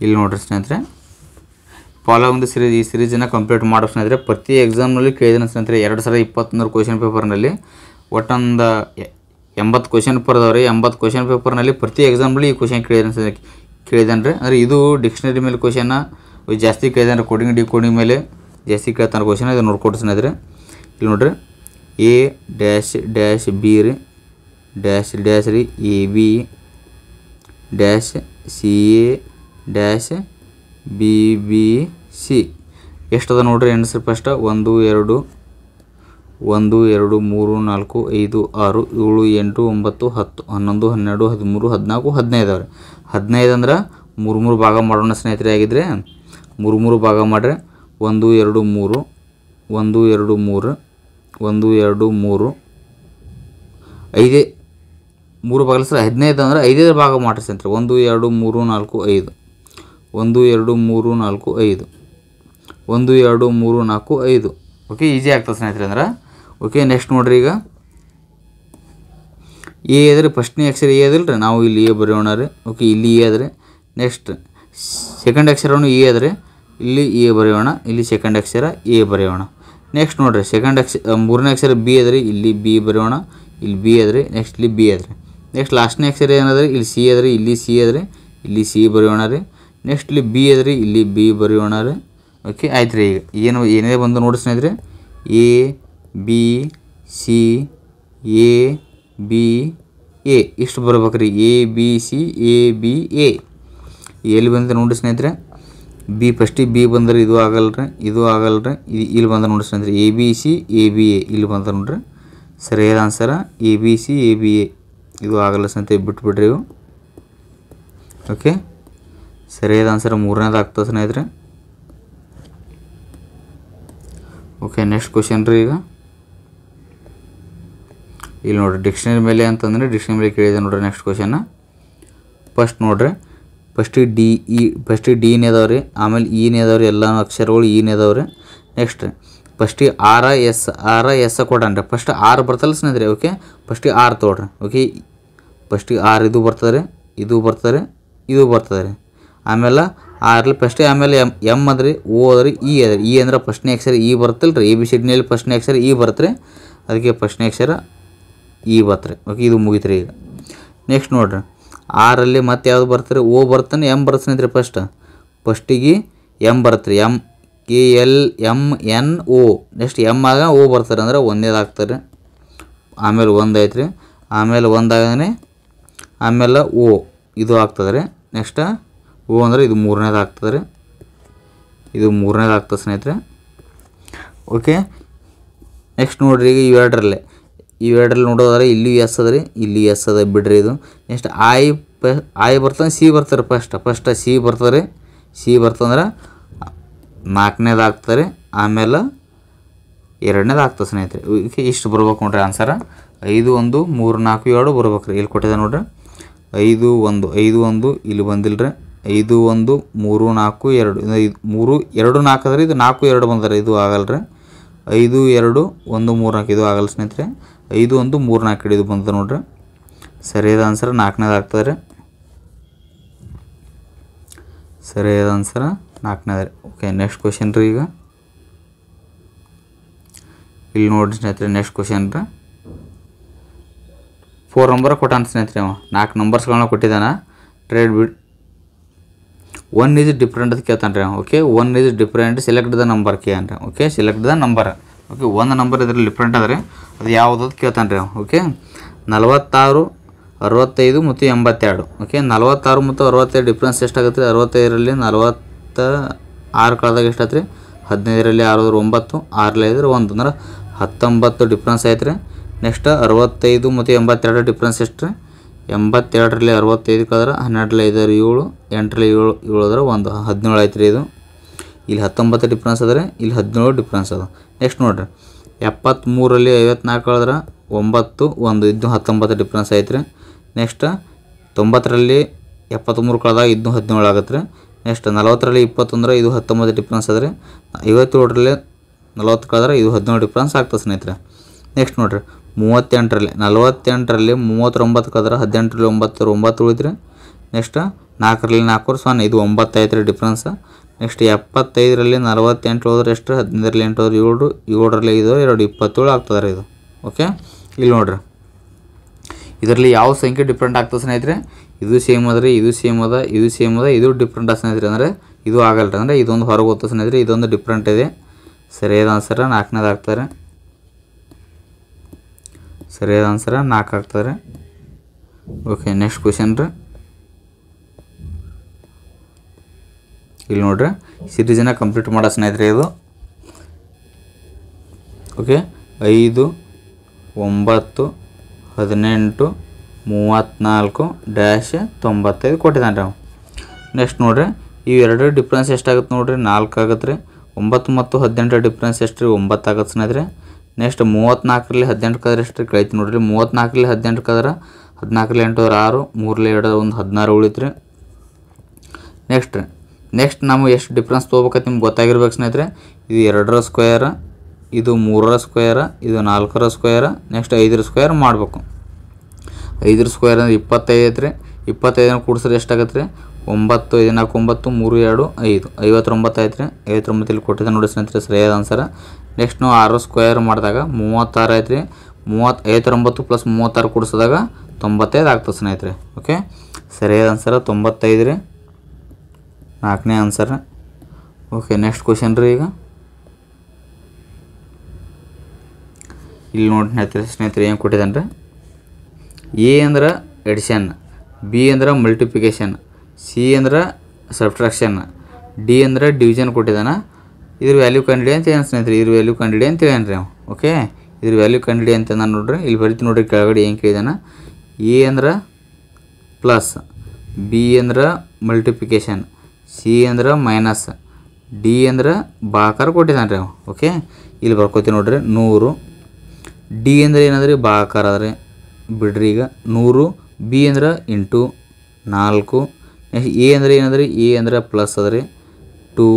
ಇಲ್ಲಿ ನೋಡ್ರಿ ಸ್ನೇಹಿತರೆ ಫಾಲೋ ಒಂದು ಸಿರೀಸ್ ಈ ಸಿರೀಸನ್ನು ಕಂಪ್ಲೀಟ್ ಮಾಡೋ ಸ್ನೇಹಿತರೆ ಪ್ರತಿ ಎಕ್ಸಾಮ್ನಲ್ಲಿ ಕೇಳಿದ ಸ್ನೇಹಿತರೆ ಎರಡು ಸಾವಿರದ ಇಪ್ಪತ್ತ್ಮೂರು ಕ್ವಶನ್ ಪೇಪರ್ನಲ್ಲಿ ಒಟ್ಟೊಂದು ಎಂಬತ್ತು ಕ್ವಶನ್ ಪೇಪರ್ ಅದಾವೆ ರೀ ಎಂಬತ್ತು ಕ್ವಶನ್ ಪೇಪರ್ನಲ್ಲಿ ಪ್ರತಿ ಎಕ್ಸಾಮ್ನಲ್ಲಿ ಈ ಕ್ವಶನ್ ಕೇಳಿದ ಕೇಳಿದಾನೆ ರೀ ಅಂದರೆ ಇದು ಡಿಕ್ಷನರಿ ಮೇಲೆ ಕ್ವಶನ ಇವು ಜಾಸ್ತಿ ಕೇಳಿದ್ರೆ ಕೋಡಿಂಗ್ ಡಿ ಕೋಡಿಂಗ್ ಮೇಲೆ ಜಾಸ್ತಿ ಕೇಳ್ತಾನೆ ಕ್ವಶನ್ ಇದು ನೋಡ್ಕೊಡ್ಸನ ಇದ್ರೆ ಇಲ್ಲಿ ನೋಡ್ರಿ ಎ ಡ್ಯಾಶ್ ಡ್ಯಾಶ್ ಬಿ ರೀ ಡ್ಯಾಶ್ ಡ್ಯಾಶ್ ರೀ A B dash C A dash B B C ಎಷ್ಟದ ನೋಡ್ರಿ ಎಣಿಸ್ರಿ ಫಸ್ಟ್ ಒಂದು ಎರಡು ಒಂದು ಎರಡು ಮೂರು ನಾಲ್ಕು ಐದು ಆರು ಏಳು ಎಂಟು ಒಂಬತ್ತು ಹತ್ತು ಹನ್ನೊಂದು ಹನ್ನೆರಡು ಹದಿಮೂರು ಹದಿನಾಲ್ಕು ಹದಿನೈದು ಅವ್ರಿ ಹದಿನೈದು ಅಂದ್ರೆ ಮೂರು ಮೂರು ಭಾಗ ಮಾಡೋಣ ಸ್ನೇಹಿತರೆ ಆಗಿದ್ರೆ ಮೂರು ಮೂರು ಭಾಗ ಮಾಡ್ರೆ ಒಂದು ಎರಡು ಮೂರು ಒಂದು ಎರಡು ಮೂರು ಒಂದು ಎರಡು ಮೂರು ಐದೇ ಮೂರು ಭಾಗ ಸರ್ ಹದಿನೈದು ಅಂದರೆ ಐದೈದು ಭಾಗ ಮಾಡ್ರಿ ಸಂತ್ರಿ ಒಂದು ಎರಡು ಮೂರು ನಾಲ್ಕು ಐದು ಒಂದು ಎರಡು ಮೂರು ನಾಲ್ಕು ಐದು ಒಂದು ಎರಡು ಮೂರು ನಾಲ್ಕು ಐದು ಓಕೆ ಈಸಿ ಆಗ್ತದೆ ಸ್ನೇಹಿತರೆ ಅಂದ್ರೆ ಓಕೆ ನೆಕ್ಸ್ಟ್ ನೋಡ್ರಿ ಈಗ ಎ ಆದರೆ ಫಸ್ಟ್ನೇ ಅಕ್ಷರ ಎ ಅದಲ್ರಿ ನಾವು ಇಲ್ಲಿ ಎ ಬರೆಯೋಣ ರೀ ಓಕೆ ಇಲ್ಲಿ ಎ ಆದರೆ ನೆಕ್ಸ್ಟ್ ಸೆಕೆಂಡ್ ಅಕ್ಷರವನ್ನು ಎ ಆದರೆ ಇಲ್ಲಿ ಎ ಬರೆಯೋಣ ಇಲ್ಲಿ ಸೆಕೆಂಡ್ ಅಕ್ಷರ ಎ ಬರೆಯೋಣ ನೆಕ್ಸ್ಟ್ ನೋಡಿರಿ ಸೆಕೆಂಡ್ ಅಕ್ಷ ಮೂರನೇ ಅಕ್ಷರ ಬಿ ಅದ್ರಿ ಇಲ್ಲಿ ಬಿ ಬರೆಯೋಣ ಇಲ್ಲಿ ಬಿ ಅದ್ರಿ ನೆಕ್ಸ್ಟ್ ಇಲ್ಲಿ ಬಿ ಅದ್ರಿ ನೆಕ್ಸ್ಟ್ ಲಾಸ್ಟ್ನೇ ಅಕ್ಷರ ಏನಾದ್ರಿ ಇಲ್ಲಿ ಸಿ ಅದ್ರಿ ಇಲ್ಲಿ ಸಿ ಅದ್ರಿ ಇಲ್ಲಿ ಸಿ ಬರೆಯೋಣ ರೀ ನೆಕ್ಸ್ಟ್ ಇಲ್ಲಿ ಬಿ ಅದ್ರಿ ಇಲ್ಲಿ ಬಿ ಬರೆಯೋಣ ರೀ ಓಕೆ ಆಯ್ತು ರೀ ಈಗ ಏನು ಏನೇ ಬಂದು ನೋಡಿ ಸ್ನೇಹಿತರೆ A B C A B A ಇಷ್ಟು ರೀ A B C A B A ಎಲ್ಲಿ ಬಂದು ನೋಡಿ ಸ್ನೇಹಿತರೆ ಬಿ ಫಸ್ಟಿ ಬಿ ಬಂದ್ರೆ ಇದು ಆಗಲ್ರಿ ಇದು ಆಗಲ್ರಿ ಇದು ಇಲ್ಲಿ ಬಂದ ನೋಡ್ರಿ ಸ್ನೇಹಿತರೆ A B C A B A ಇಲ್ಲಿ ಬಂದ ನೋಡ್ರಿ ಸರಿಯಾದ answer A B C A B A ಇದು ಆಗಲ್ಲ ಸ್ನೇಹಿತರೆ ಬಿಟ್ಬಿಡ್ರಿ ಇವು ಓಕೆ ಸರಿಯಾದ ಆನ್ಸರ್ ಮೂರನೇದು ಆಗ್ತದೆ ಸ್ನೇಹಿತರೆ ಓಕೆ ನೆಕ್ಸ್ಟ್ ಕ್ವಶನ್ ರೀ ಈಗ ಇಲ್ಲಿ ನೋಡ್ರಿ ಡಿಕ್ಷನರಿ ಮೇಲೆ ಅಂತಂದರೆ ಡಿಕ್ಷನರಿ ಮೇಲೆ ಕೇಳಿದೆ ನೋಡ್ರಿ ನೆಕ್ಸ್ಟ್ ಕ್ವಶನ್ನ ಫಸ್ಟ್ ನೋಡ್ರಿ ಫಸ್ಟ್ ಡಿ ಇ ಫಸ್ಟ್ ಡಿನೇ ರೀ ಆಮೇಲೆ ಈನೇ ರೀ ಎಲ್ಲ ಅಕ್ಷರಗಳು ಈನೇ ರೀ ನೆಕ್ಸ್ಟ್ ಫಸ್ಟಿಗೆ ಆರ ಎಸ್ ಆರ ಎಸ್ ರೀ ಫಸ್ಟ್ ಆರ್ ಬರ್ತಲ್ಲ ಸ್ನೇಹಿತರೆ ಓಕೆ ಫಸ್ಟ್ ಆರ್ ತೊಗೊಳ್ರಿ ಓಕೆ ಫಸ್ಟ್ ಆರ್ ಇದು ಬರ್ತದೆ ಇದು ಬರ್ತದೆ ಇದು ಬರ್ತದೆ ರೀ ಆಮೇಲೆ ಆರ್ಲಿ ಫಸ್ಟೇ ಆಮೇಲೆ ಎಮ್ ಎಮ್ ಅದ್ರಿ ಓ ಅದ್ರಿ ಇ ಅದ್ರಿ ಇ ಅಂದ್ರೆ ಫಸ್ಟ್ನೇ ಅಕ್ಷರ ಇ ಬರ್ತಲ್ಲ ರೀ ಎ ಬಿ ಸಿ ಫಸ್ಟ್ನೇ ಅಕ್ಷರ ಇ ಬರ್ತರಿ ಅದಕ್ಕೆ ಫಸ್ಟ್ನೇ ಅಕ್ಷರ ಇ ಬರ್ತರಿ ಓಕೆ ಇದು ರೀ ಈಗ ನೆಕ್ಸ್ಟ್ ನೋಡ್ರಿ ಆರಲ್ಲಿ ಮತ್ತೆ ಯಾವ್ದು ಬರ್ತಾರೆ ಓ ಬರ್ತಾನೆ ಎಮ್ ಬರ್ತಾನೆ ಫಸ್ಟ್ ಫಸ್ಟಿಗೆ ಎಮ್ ಬರ್ತೀರಿ M K L M N O next M ಆಗ ಓ ಬರ್ತಾರೆ ಅಂದ್ರೆ ಒಂದೇದು ಹಾಕ್ತಾರೆ ಆಮೇಲೆ ಒಂದು ಐತ್ರಿ ಆಮೇಲೆ ಒಂದಾಗನೇ ಆಮೇಲೆ ಓ ಇದು ಆಗ್ತದೆ ರೀ ನೆಕ್ಸ್ಟ್ ಓ ಅಂದರೆ ಇದು ಮೂರನೇದು ಆಗ್ತದೆ ರೀ ಇದು ಮೂರನೇದು ಆಗ್ತದೆ ಸ್ನೇಹಿತರೆ ಓಕೆ ನೆಕ್ಸ್ಟ್ ನೋಡ್ರಿ ಈಗ ಇವೆರಡರಲ್ಲೇ ಇವೆರಡರಲ್ಲಿ ನೋಡೋದಾದ್ರೆ ಇಲ್ಲಿ ಎಸ್ ಅದ ರೀ ಇಲ್ಲಿ ಎಸ್ ಅದ ಬಿಡ್ರಿ ಇದು ನೆಕ್ಸ್ಟ್ ಐ ಪ ಐ ಬರ್ತದೆ ಸಿ ಬರ್ತಾರೆ ಫಸ್ಟ್ ಫಸ್ಟ್ ಸಿ ಬರ್ತದೆ ಸಿ ಬರ್ತಂದ್ರೆ ನಾಲ್ಕನೇದು ಹಾಕ್ತಾರೆ ಆಮೇಲೆ ಎರಡನೇದು ಆಗ್ತದೆ ಸ್ನೇಹಿತರೆ ಇಷ್ಟು ಬರ್ಬೇಕು ನೋಡ್ರಿ ಆನ್ಸರ ಐದು ಒಂದು ಮೂರು ನಾಲ್ಕು ಎರಡು ಬರ್ಬೇಕು ರೀ ಇಲ್ಲಿ ಕೊಟ್ಟಿದೆ ನೋಡ್ರಿ ಐದು ಒಂದು ಐದು ಒಂದು ಇಲ್ಲಿ ಬಂದಿಲ್ಲ ರೀ ಐದು ಒಂದು ಮೂರು ನಾಲ್ಕು ಎರಡು ಮೂರು ಎರಡು ನಾಲ್ಕು ಅದ್ರಿ ಇದು ನಾಲ್ಕು ಎರಡು ಬಂದರೆ ಇದು ಆಗಲ್ಲ ರೀ ಐದು ಎರಡು ಒಂದು ಮೂರು ನಾಲ್ಕು ಇದು ಆಗಲ್ಲ ಸ್ನೇಹಿತರೆ ಐದು ಒಂದು ಮೂರು ನಾಲ್ಕು ಹಿಡಿದು ಬಂತು ನೋಡ್ರಿ ಸರಿಯಾದ ಆನ್ಸರ್ ನಾಲ್ಕನೇದು ಆಗ್ತದೆ ರೀ ಸರಿಯಾದ ಆನ್ಸರ್ ನಾಲ್ಕನೇದ ರೀ ಓಕೆ ನೆಕ್ಸ್ಟ್ ಕ್ವಶನ್ ರೀ ಈಗ ಇಲ್ಲಿ ನೋಡಿರಿ ಸ್ನೇಹಿತರೆ ನೆಕ್ಸ್ಟ್ ಕ್ವಶನ್ ರೀ ಫೋರ್ ನಂಬರ್ ಕೊಟ್ಟಾನ ಸ್ನೇಹಿತರೆ ಅವ ನಾಲ್ಕು ನಂಬರ್ಸ್ಗಳನ್ನ ಕೊಟ್ಟಿದ್ದಾನೆ ಟ್ರೇಡ್ ಬಿಡ್ ಒನ್ ಈಸ್ ಡಿಫ್ರೆಂಟ್ ಅದು ಕೇಳ್ತಾನೆ ರೀ okay one is different select the number ಕೇಳನ್ರಿ okay select the number okay ಒಂದು ನಂಬರ್ ಇದರಲ್ಲಿ ಡಿಫ್ರೆಂಟ್ ಆದರೆ ಅದು ಯಾವುದು ಕೇಳ್ತಾನೆ ರೀ ಓಕೆ ನಲವತ್ತಾರು ಅರವತ್ತೈದು ಮತ್ತು ಎಂಬತ್ತೆರಡು ಓಕೆ ನಲವತ್ತಾರು ಮತ್ತು ಅರವತ್ತೈದು ಡಿಫ್ರೆನ್ಸ್ ಎಷ್ಟಾಗುತ್ತೆ ರೀ ಅರವತ್ತೈದರಲ್ಲಿ ನಲವತ್ತ ಆರು ಕಳೆದಾಗ ಎಷ್ಟಾಯ್ತು ರೀ ಹದಿನೈದರಲ್ಲಿ ಆರು ಒಂಬತ್ತು ಆರಲ್ಲಿ ಐದರ ಒಂದು ಅಂದ್ರೆ ಹತ್ತೊಂಬತ್ತು ಡಿಫ್ರೆನ್ಸ್ ಆಯ್ತು ರೀ ನೆಕ್ಸ್ಟ್ ಅರವತ್ತೈದು ಮತ್ತು ಎಂಬತ್ತೆರಡು ಡಿಫ್ರೆನ್ಸ್ ಎಷ್ಟು ರೀ ಎಂಬತ್ತೆರಡರಲ್ಲಿ ಅರವತ್ತೈದು ಕಳೆದ್ರೆ ಹನ್ನೆರಡರಲ್ಲಿ ಐದರ ಏಳು ಎಂಟರಲ್ಲಿ ಏಳು ಏಳು ಅಂದ್ರೆ ಒಂದು ಹದಿನೇಳು ಆಯ್ತು ರೀ ಇದು ಇಲ್ಲಿ ಹತ್ತೊಂಬತ್ತು ಡಿಫ್ರೆನ್ಸ್ ಅದ ಇಲ್ಲಿ ಹದಿನೇಳು ಡಿಫ್ರೆನ್ಸ್ ಅದ ನೆಕ್ಸ್ಟ್ ನೋಡಿರಿ ಎಪ್ಪತ್ತ್ಮೂರಲ್ಲಿ ಐವತ್ನಾಲ್ಕು ಕಳೆದ್ರೆ ಒಂಬತ್ತು ಒಂದು ಇದ್ದು ಹತ್ತೊಂಬತ್ತು ಡಿಫ್ರೆನ್ಸ್ ಐತ್ರಿ ನೆಕ್ಸ್ಟ್ ತೊಂಬತ್ತರಲ್ಲಿ ಎಪ್ಪತ್ತ್ಮೂರು ಕಳೆದಾಗ ಇದ್ದು ಹದಿನೇಳು ಆಗುತ್ತೆ ರೀ ನೆಕ್ಸ್ಟ್ ನಲವತ್ತರಲ್ಲಿ ಇಪ್ಪತ್ತೊಂದರ ಇದು ಹತ್ತೊಂಬತ್ತು ಡಿಫ್ರೆನ್ಸ್ ಅದ ಐವತ್ತೇಳರಲ್ಲಿ ನಲವತ್ತು ಕಳೆದ್ರೆ ಇದು ಹದಿನೇಳು ಡಿಫ್ರೆನ್ಸ್ ಆಗ್ತದೆ ಸ್ನೇಹಿತರೆ ನೆಕ್ಸ್ಟ್ ನೋಡಿರಿ ಮೂವತ್ತೆಂಟರಲ್ಲಿ ನಲವತ್ತೆಂಟರಲ್ಲಿ ಮೂವತ್ತೊಂಬತ್ತು ಕಳೆದ್ರೆ ಹದಿನೆಂಟರಲ್ಲಿ ಒಂಬತ್ತರ ಒಂಬತ್ತು ಉಳಿದ್ರೆ ನೆಕ್ಸ್ಟ್ ನಾಲ್ಕರಲ್ಲಿ ನಾಲ್ಕೂರು ಸೊನ್ನೆ ಇದು ಒಂಬತ್ತು ಐತ್ರಿ ಡಿಫ್ರೆನ್ಸ್ ನೆಕ್ಸ್ಟ್ ಎಪ್ಪತ್ತೈದರಲ್ಲಿ ನಲವತ್ತೆಂಟು ಹೋದ್ರೆ ಎಷ್ಟು ಹದಿನೈದರಲ್ಲಿ ಎಂಟು ಹೋದ್ರೆ ಏಳು ಏಳರಲ್ಲಿ ಐದು ಎರಡು ಇಪ್ಪತ್ತೇಳು ಆಗ್ತದೆ ಇದು ಓಕೆ ಇಲ್ಲಿ ನೋಡ್ರಿ ಇದರಲ್ಲಿ ಯಾವ ಸಂಖ್ಯೆ ಡಿಫ್ರೆಂಟ್ ಆಗ್ತದೆ ಸ್ನೇಹಿತರೆ ಇದು ಸೇಮ್ ಅದ ರೀ ಇದು ಸೇಮ್ ಅದ ಇದು ಸೇಮ್ ಅದ ಇದು ಡಿಫ್ರೆಂಟ್ ಅದ ಸ್ನೇಹಿತರೆ ಅಂದರೆ ಇದು ಆಗಲ್ಲ ರೀ ಅಂದರೆ ಇದೊಂದು ಹೊರಗೆ ಹೋಗ್ತದೆ ಸ್ನೇಹಿತರೆ ಇದೊಂದು ಡಿಫ್ರೆಂಟ್ ಇದೆ ಸರಿಯಾದ ಆನ್ಸರ ನಾಲ್ಕನೇದು ಆಗ್ತಾರೆ ಸರಿಯಾದ ಆನ್ಸರ ನಾಲ್ಕು ಆಗ್ತಾರೆ ಓಕೆ ನೆಕ್ಸ್ಟ್ ಕ್ವೆಶನ್ ರೀ ಇಲ್ಲಿ ನೋಡ್ರಿ ಸಿರೀಸನ್ನ ಕಂಪ್ಲೀಟ್ ಮಾಡೋ ಸ್ನೇಹಿತರೆ ಇದು ಓಕೆ ಐದು ಒಂಬತ್ತು ಹದಿನೆಂಟು ಮೂವತ್ತ್ನಾಲ್ಕು ಡ್ಯಾಶ್ ತೊಂಬತ್ತೈದು ಕೊಟ್ಟಿದ್ದಾನೆ ರೀ ನೆಕ್ಸ್ಟ್ ನೋಡ್ರಿ ಇವೆರಡು ಡಿಫ್ರೆನ್ಸ್ ಎಷ್ಟಾಗುತ್ತೆ ನೋಡ್ರಿ ನಾಲ್ಕು ಆಗತ್ತೆ ರೀ ಒಂಬತ್ತು ಮತ್ತು ಹದಿನೆಂಟರ ಡಿಫ್ರೆನ್ಸ್ ಎಷ್ಟು ರೀ ಒಂಬತ್ತು ಆಗತ್ತೆ ಸ್ನೇಹಿತರೆ ನೆಕ್ಸ್ಟ್ ಮೂವತ್ತ್ನಾಲ್ಕರಲ್ಲಿ ಹದಿನೆಂಟು ಕದ್ರೆ ಎಷ್ಟು ಕಳೀತು ನೋಡ್ರಿ ಮೂವತ್ತ್ನಾಲ್ಕರಲ್ಲಿ ಹದಿನೆಂಟು ಕದ್ರೆ ಹದಿನಾಲ್ಕರಲ್ಲಿ ಎಂಟು ಆರು ಮೂರಲ್ಲಿ ಎರಡು ಒಂದು ಹದಿನಾರು ಉಳಿತು ರೀ ನೆಕ್ಸ್ಟ್ ರೀ ನೆಕ್ಸ್ಟ್ ನಾವು ಎಷ್ಟು ಡಿಫ್ರೆನ್ಸ್ ತೊಗೋಬೇಕಂತ ನಿಮ್ಗೆ ಗೊತ್ತಾಗಿರ್ಬೇಕು ಸ್ನೇಹಿತರೆ ಇದು ಎರಡರ ಸ್ಕ್ವೇರ ಇದು ಮೂರರ ಸ್ಕ್ವೇರ ಇದು ನಾಲ್ಕರ ಸ್ಕ್ವೇರ ನೆಕ್ಸ್ಟ್ ಐದರ ಸ್ಕ್ವೇರ್ ಮಾಡಬೇಕು ಐದರ ಸ್ಕ್ವೇರ್ ಅಂದರೆ ಇಪ್ಪತ್ತೈದು ಐತ್ರಿ ರೀ ಇಪ್ಪತ್ತೈದನ ಕೂಡಿಸ್ರೆ ಎಷ್ಟಾಗತ್ತೆ ರೀ ಒಂಬತ್ತು ಐದು ನಾಲ್ಕು ಒಂಬತ್ತು ಮೂರು ಎರಡು ಐದು ಐವತ್ತೊಂಬತ್ತು ಐತ್ರಿ ರೀ ಐವತ್ತೊಂಬತ್ತು ಇಲ್ಲಿ ಕೊಟ್ಟಿದ್ದೆ ನೋಡಿ ಸ್ನೇಹಿತರೆ ಸರಿಯಾದ ಆನ್ಸರ ನೆಕ್ಸ್ಟ್ ನಾವು ಆರು ಸ್ಕ್ವೇರ್ ಮಾಡಿದಾಗ ಮೂವತ್ತಾರು ಆಯ್ತು ರೀ ಮೂವತ್ತು ಐವತ್ತೊಂಬತ್ತು ಪ್ಲಸ್ ಮೂವತ್ತಾರು ಕೂಡಿಸಿದಾಗ ತೊಂಬತ್ತೈದು ಆಗ್ತದೆ ಸ್ನೇಹಿತರೆ ಓಕೆ ಸರಿಯಾದ ಆನ್ಸರ ತೊಂಬತ್ತೈದು ರೀ ನಾಲ್ಕನೇ ಆನ್ಸರ್ ಓಕೆ ನೆಕ್ಸ್ಟ್ ಕ್ವಶನ್ ರೀ ಈಗ ಇಲ್ಲಿ ನೋಡಿ ಹೇಳ್ತೀರಿ ಸ್ನೇಹಿತರೆ ಏನು ಕೊಟ್ಟಿದ್ದಾನೆ ರೀ ಎ ಅಂದ್ರೆ ಎಡಿಷನ್ ಬಿ ಅಂದ್ರೆ ಮಲ್ಟಿಪ್ಲಿಕೇಶನ್ ಸಿ ಅಂದ್ರೆ ಸಬ್ಟ್ರಾಕ್ಷನ್ ಡಿ ಅಂದ್ರೆ ಡಿವಿಷನ್ ಕೊಟ್ಟಿದ್ದಾನೆ ಇದ್ರ ವ್ಯಾಲ್ಯೂ ಕಂಡಿಡಿ ಅಂತ ಏನು ಸ್ನೇಹಿತರೆ ಇದ್ರ ವ್ಯಾಲ್ಯೂ ಕಂಡಿಡಿ ಅಂತ ಹೇಳಿ ರೀ ಓಕೆ ಇದ್ರ ವ್ಯಾಲ್ಯೂ ಕಂಡಿಡಿ ಅಂತ ನಾನು ನೋಡ್ರಿ ಇಲ್ಲಿ ಬರೀತಿ ನೋಡ್ರಿ ಕೆಳಗಡೆ ಏನು ಕೇಳಿದಾನೆ ಎ ಅಂದ್ರೆ ಪ್ಲಸ್ ಬಿ ಅಂದ್ರೆ ಮಲ್ಟಿಪ್ಲಿಕೇಶನ್ ಸಿ ಅಂದ್ರೆ ಮೈನಸ್ ಡಿ ಅಂದ್ರೆ ಬಾಕಾರ ಕೊಟ್ಟಿದ್ದಾನೆ ರೀ ಓಕೆ ಇಲ್ಲಿ ಬರ್ಕೋತೀವಿ ನೋಡ್ರಿ ನೂರು ಡಿ ಅಂದರೆ ಏನಂದ್ರೆ ಬಾಕಾರ ಅದ ಬಿಡ್ರಿ ಈಗ ನೂರು ಬಿ ಅಂದ್ರೆ ಇಂಟು ನಾಲ್ಕು ನೆಕ್ಸ್ಟ್ ಎ ಅಂದರೆ ಏನಂದ್ರೆ ಎ ಅಂದ್ರೆ ಪ್ಲಸ್ ಅದ್ರಿ ಟೂ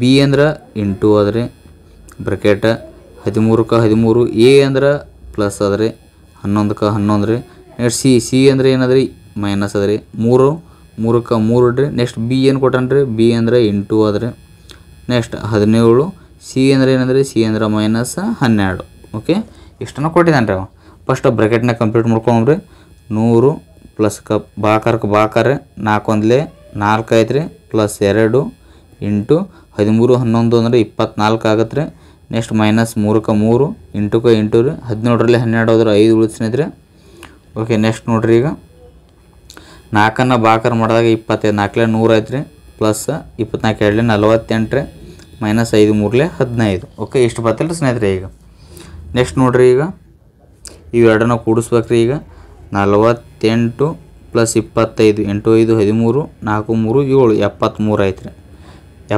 ಬಿ ಅಂದ್ರೆ ಇಂಟು ಅದ ರೀ ಬ್ರಕೆಟ್ ಹದಿಮೂರಕ್ಕೆ ಹದಿಮೂರು ಎ ಅಂದ್ರೆ ಪ್ಲಸ್ ಅದ ಹನ್ನೊಂದಕ್ಕೆ ಹನ್ನೊಂದು ರೀ ನೆಕ್ಸ್ಟ್ ಸಿ ಸಿ ಅಂದರೆ ಏನದ ಮೈನಸ್ ಅದ ರೀ ಮೂರು ಮೂರಕ್ಕೆ ಮೂರು ಇಡ್ರಿ ನೆಕ್ಸ್ಟ್ ಬಿ ಏನು ಕೊಟ್ಟನ್ರಿ ಬಿ ಅಂದರೆ ಇಂಟು ಅದ್ರಿ ನೆಕ್ಸ್ಟ್ ಹದಿನೇಳು ಸಿ ಅಂದರೆ ಏನಂದ್ರೆ ಸಿ ಅಂದ್ರೆ ಮೈನಸ್ ಹನ್ನೆರಡು ಓಕೆ ಇಷ್ಟನ್ನು ಕೊಟ್ಟಿದ್ದಾನೆ ರೀ ಅವ ಫಸ್ಟ್ ಬ್ರಕೆಟ್ನಾಗ ಕಂಪ್ಲೀಟ್ ಮಾಡ್ಕೊಂಬ್ರಿ ನೂರು ಪ್ಲಸ್ ಕಪ್ ಬಾಕರ್ಕ ಬಾಕರ್ ನಾಲ್ಕೊಂದ್ಲೆ ನಾಲ್ಕು ಐತ್ರಿ ಪ್ಲಸ್ ಎರಡು ಎಂಟು ಹದಿಮೂರು ಹನ್ನೊಂದು ಅಂದರೆ ಇಪ್ಪತ್ನಾಲ್ಕು ಆಗತ್ತೆ ರೀ ನೆಕ್ಸ್ಟ್ ಮೈನಸ್ ಮೂರಕ್ಕೆ ಮೂರು ಎಂಟುಕ ಇಂಟು ರೀ ಹದಿನೇಳರಲ್ಲಿ ಹನ್ನೆರಡು ಹೋದ್ರೆ ಐದು ರೀ ಓಕೆ ನೆಕ್ಸ್ಟ್ ನೋಡಿರಿ ಈಗ ನಾಲ್ಕನ್ನು ಬಾಕರ್ ಮಾಡಿದಾಗ ಇಪ್ಪತ್ತೈದು ನಾಲ್ಕಲೆ ನೂರು ಐತ್ರಿ ಪ್ಲಸ್ ಇಪ್ಪತ್ನಾಲ್ಕು ಎರಡಲೆ ನಲ್ವತ್ತೆಂಟ್ರಿ ಮೈನಸ್ ಐದು ಮೂರಲೆ ಹದಿನೈದು ಓಕೆ ಇಷ್ಟು ಬರ್ತಲ್ಲ ಸ್ನೇಹಿತರೆ ಈಗ ನೆಕ್ಸ್ಟ್ ನೋಡಿರಿ ಈಗ ಇವೆರಡನ್ನ ಕೂಡಿಸ್ಬೇಕ್ರಿ ಈಗ ನಲ್ವತ್ತೆಂಟು ಪ್ಲಸ್ ಇಪ್ಪತ್ತೈದು ಎಂಟು ಐದು ಹದಿಮೂರು ನಾಲ್ಕು ಮೂರು ಏಳು ಎಪ್ಪತ್ತ್ಮೂರು ಐತೆ ರೀ